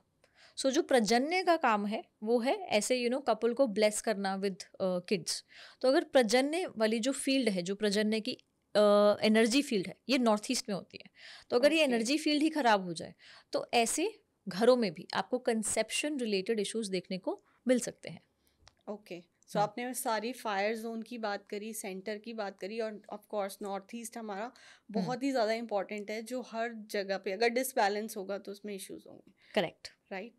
सो so, जो प्रजन्य का काम है वो है ऐसे यू नो कपल को ब्लेस करना विद किड्स uh, तो अगर प्रजन्य वाली जो फील्ड है जो प्रजन्य की एनर्जी uh, फील्ड है ये नॉर्थ ईस्ट में होती है तो अगर okay. ये एनर्जी फील्ड ही ख़राब हो जाए तो ऐसे घरों में भी आपको कंसेप्शन रिलेटेड इश्यूज देखने को मिल सकते हैं ओके okay. सो so, हाँ। आपने सारी फायर जोन की बात करी सेंटर की बात करी और ऑफ कोर्स नॉर्थ ईस्ट हमारा हम्म। बहुत ही ज़्यादा इम्पोर्टेंट है जो हर जगह पे अगर डिसबैलेंस होगा तो उसमें इश्यूज होंगे करेक्ट राइट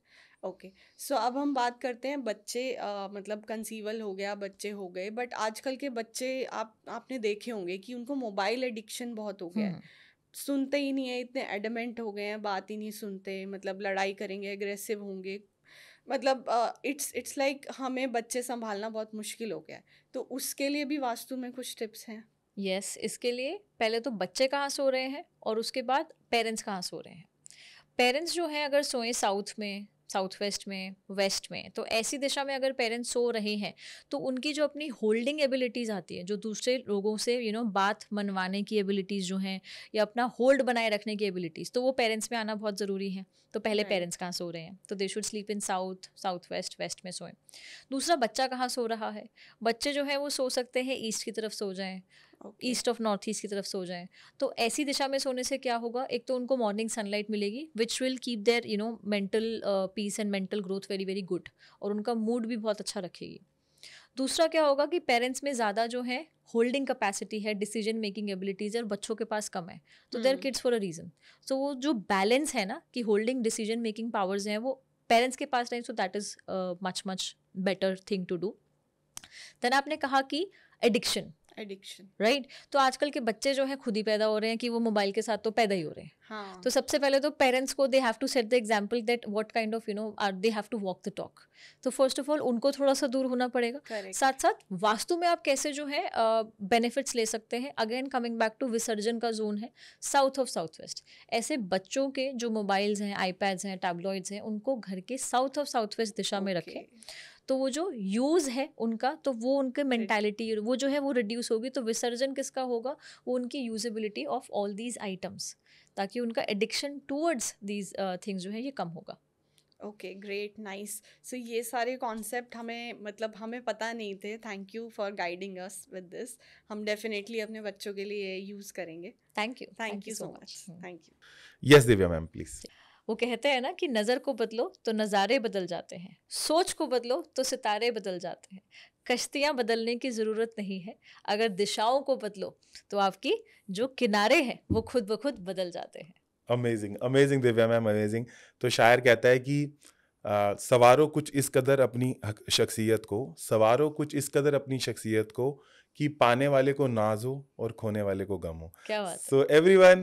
ओके सो अब हम बात करते हैं बच्चे आ, मतलब कंसीवल हो गया बच्चे हो गए बट आजकल के बच्चे आप आपने देखे होंगे कि उनको मोबाइल एडिक्शन बहुत हो गया है हम्म। सुनते ही नहीं है इतने एडमेंट हो गए हैं बात ही नहीं सुनते मतलब लड़ाई करेंगे एग्रेसिव होंगे मतलब इट्स इट्स लाइक हमें बच्चे संभालना बहुत मुश्किल हो गया है तो उसके लिए भी वास्तु में कुछ टिप्स हैं यस yes, इसके लिए पहले तो बच्चे कहाँ सो रहे हैं और उसके बाद पेरेंट्स कहाँ सो रहे हैं पेरेंट्स जो हैं अगर सोएं साउथ में साउथ वेस्ट में वेस्ट में तो ऐसी दिशा में अगर पेरेंट्स सो रहे हैं तो उनकी जो अपनी होल्डिंग एबिलिटीज़ आती है जो दूसरे लोगों से यू you नो know, बात मनवाने की एबिलिटीज़ जो हैं या अपना होल्ड बनाए रखने की एबिलिटीज़ तो वो पेरेंट्स में आना बहुत ज़रूरी है तो पहले पेरेंट्स कहाँ सो रहे हैं तो they should sleep in south south west west में सोएं दूसरा बच्चा कहाँ सो रहा है बच्चे जो है वो सो सकते हैं ईस्ट की तरफ सो जाएँ ईस्ट ऑफ नॉर्थ ईस्ट की तरफ सो जाएं तो ऐसी दिशा में सोने से क्या होगा एक तो उनको मॉर्निंग सनलाइट मिलेगी which will keep their you know mental peace and mental growth very very good और उनका मूड भी बहुत अच्छा रखेगी दूसरा क्या होगा कि पेरेंट्स में ज़्यादा जो है होल्डिंग कैपेसिटी है डिसीजन मेकिंग एबिलिटीज़ और बच्चों के पास कम है तो their kids for a reason so वो जो बैलेंस है ना कि होल्डिंग डिसीजन मेकिंग पावर्स हैं वो पेरेंट्स के पास नहीं so that is much much better thing to do then आपने कहा कि एडिक्शन एडिक्शन राइट right? तो आजकल के बच्चे जो हैं खुद ही पैदा हो रहे हैं कि वो मोबाइल के साथ तो पैदा ही हो रहे हैं हाँ. तो सबसे पहले तो पेरेंट्स को they have to set the example that what kind of you know are they have to walk the talk तो फर्स्ट ऑफ ऑल उनको थोड़ा सा दूर होना पड़ेगा Correct. साथ साथ वास्तु में आप कैसे जो है बेनिफिट्स uh, ले सकते हैं अगेन कमिंग बैक टू विसर्जन का जोन है साउथ ऑफ साउथ वेस्ट ऐसे बच्चों के जो मोबाइल्स हैं आईपैड्स हैं टैबलॉइड्स हैं उनको घर के साउथ ऑफ साउथ वेस्ट दिशा okay. में रखें तो वो जो यूज़ है उनका तो वो उनके मैंटेलिटी वो जो है वो रिड्यूस होगी तो विसर्जन किसका होगा वो उनकी usability of all these items ताकि उनका एडिक्शन टूवर्ड्स दीज थिंग्स जो है ये कम होगा ओके ग्रेट नाइस सो ये सारे कॉन्सेप्ट हमें मतलब हमें पता नहीं थे thank you for guiding us with this हम डेफिनेटली अपने बच्चों के लिए यूज़ करेंगे thank you thank you so much thank you yes Divya ma'am please वो कहते हैं ना कि नज़र को बदलो तो नज़ारे बदल जाते हैं सोच को बदलो तो सितारे बदल जाते हैं कश्तियाँ बदलने की ज़रूरत नहीं है अगर दिशाओं को बदलो तो आपकी जो किनारे हैं वो खुद ब खुद बदल जाते हैं amazing amazing Divya ma'am amazing तो शायर कहता है कि आ, सवारों कुछ इस कदर अपनी शख्सियत को सवारों कुछ इस कदर अपनी शख्सियत को कि पाने वाले को नाज हो और खोने वाले को गम हो so everyone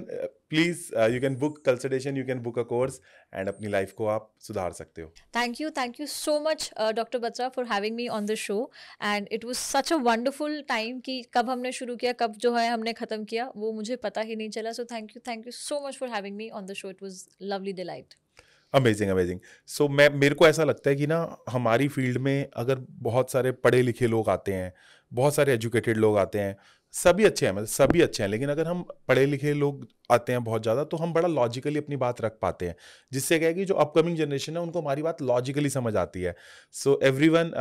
please you can book consultation you can book a course and अपनी लाइफ को आप सुधार सकते हो thank you thank you so much doctor Batra for having me on the show and it was such a wonderful time कि कब हमने शुरू किया कब जो है हमने ख़त्म किया वो मुझे पता ही नहीं चला so thank you thank you so much for having me on the show it was lovely delight amazing amazing so मैं मेरे को ऐसा लगता है कि ना हमारी फील्ड में अगर बहुत सारे पढ़े लिखे लोग आते हैं बहुत सारे एजुकेटेड लोग आते हैं सभी अच्छे हैं मतलब सभी अच्छे हैं लेकिन अगर हम पढ़े लिखे लोग आते हैं बहुत ज़्यादा तो हम बड़ा लॉजिकली अपनी बात रख पाते हैं जिससे क्या है कि जो अपकमिंग जनरेशन है उनको हमारी बात लॉजिकली समझ आती है so everyone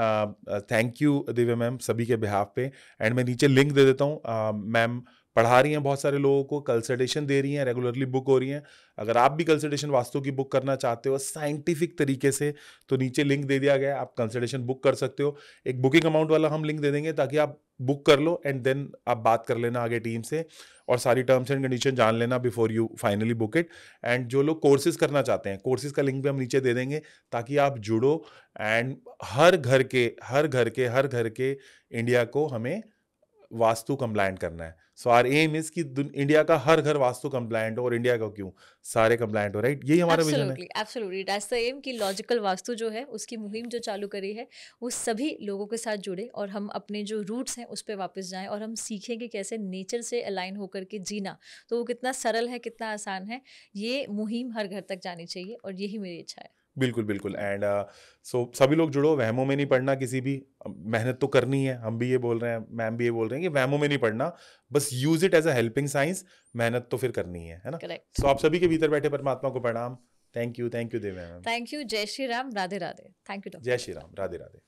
thank you Divya ma'am सभी के बिहाफ पे एंड मैं नीचे लिंक दे देता हूँ मैम uh, पढ़ा रही हैं बहुत सारे लोगों को कंसल्टेशन दे रही हैं रेगुलरली बुक हो रही हैं अगर आप भी कंसल्टेशन वास्तु की बुक करना चाहते हो साइंटिफिक तरीके से तो नीचे लिंक दे दिया गया है आप कंसल्टेशन बुक कर सकते हो एक बुकिंग अमाउंट वाला हम लिंक दे देंगे ताकि आप बुक कर लो एंड देन आप बात कर लेना आगे टीम से और सारी टर्म्स एंड कंडीशन जान लेना before you finally book it and जो लोग कोर्सेज करना चाहते हैं कोर्सेज का लिंक भी हम नीचे दे देंगे ताकि आप जुड़ो एंड हर घर के हर घर के हर घर के इंडिया को हमें वास्तु कंप्लाइंट करना है सो आर एम इज कि इंडिया का हर घर वास्तु कंप्लायंट हो और इंडिया का क्यों सारे कंप्लायंट हो राइट यही हमारा विजन है एब्सोल्युटली दैट्स द एम कि लॉजिकल वास्तु जो है उसकी मुहिम जो चालू करी है वो सभी लोगों के साथ जुड़े और हम अपने जो रूट्स हैं उस पर वापस जाएं और हम सीखें कि कैसे नेचर से अलाइन होकर के जीना तो वो कितना सरल है कितना आसान है ये मुहिम हर घर तक जानी चाहिए और यही मेरी इच्छा है बिल्कुल बिल्कुल एंड सो uh, so, सभी लोग जुड़ो वहमों में नहीं पढ़ना किसी भी मेहनत तो करनी है हम भी ये बोल रहे हैं मैम भी ये बोल रहे हैं कि वहमों में नहीं पढ़ना बस use it as a helping science मेहनत तो फिर करनी है है ना सो so, आप सभी के भीतर बैठे परमात्मा को प्रणाम thank you thank you Dev ma'am thank you जय श्री राम राधे राधे थैंक यू जय श्री राम राधे राधे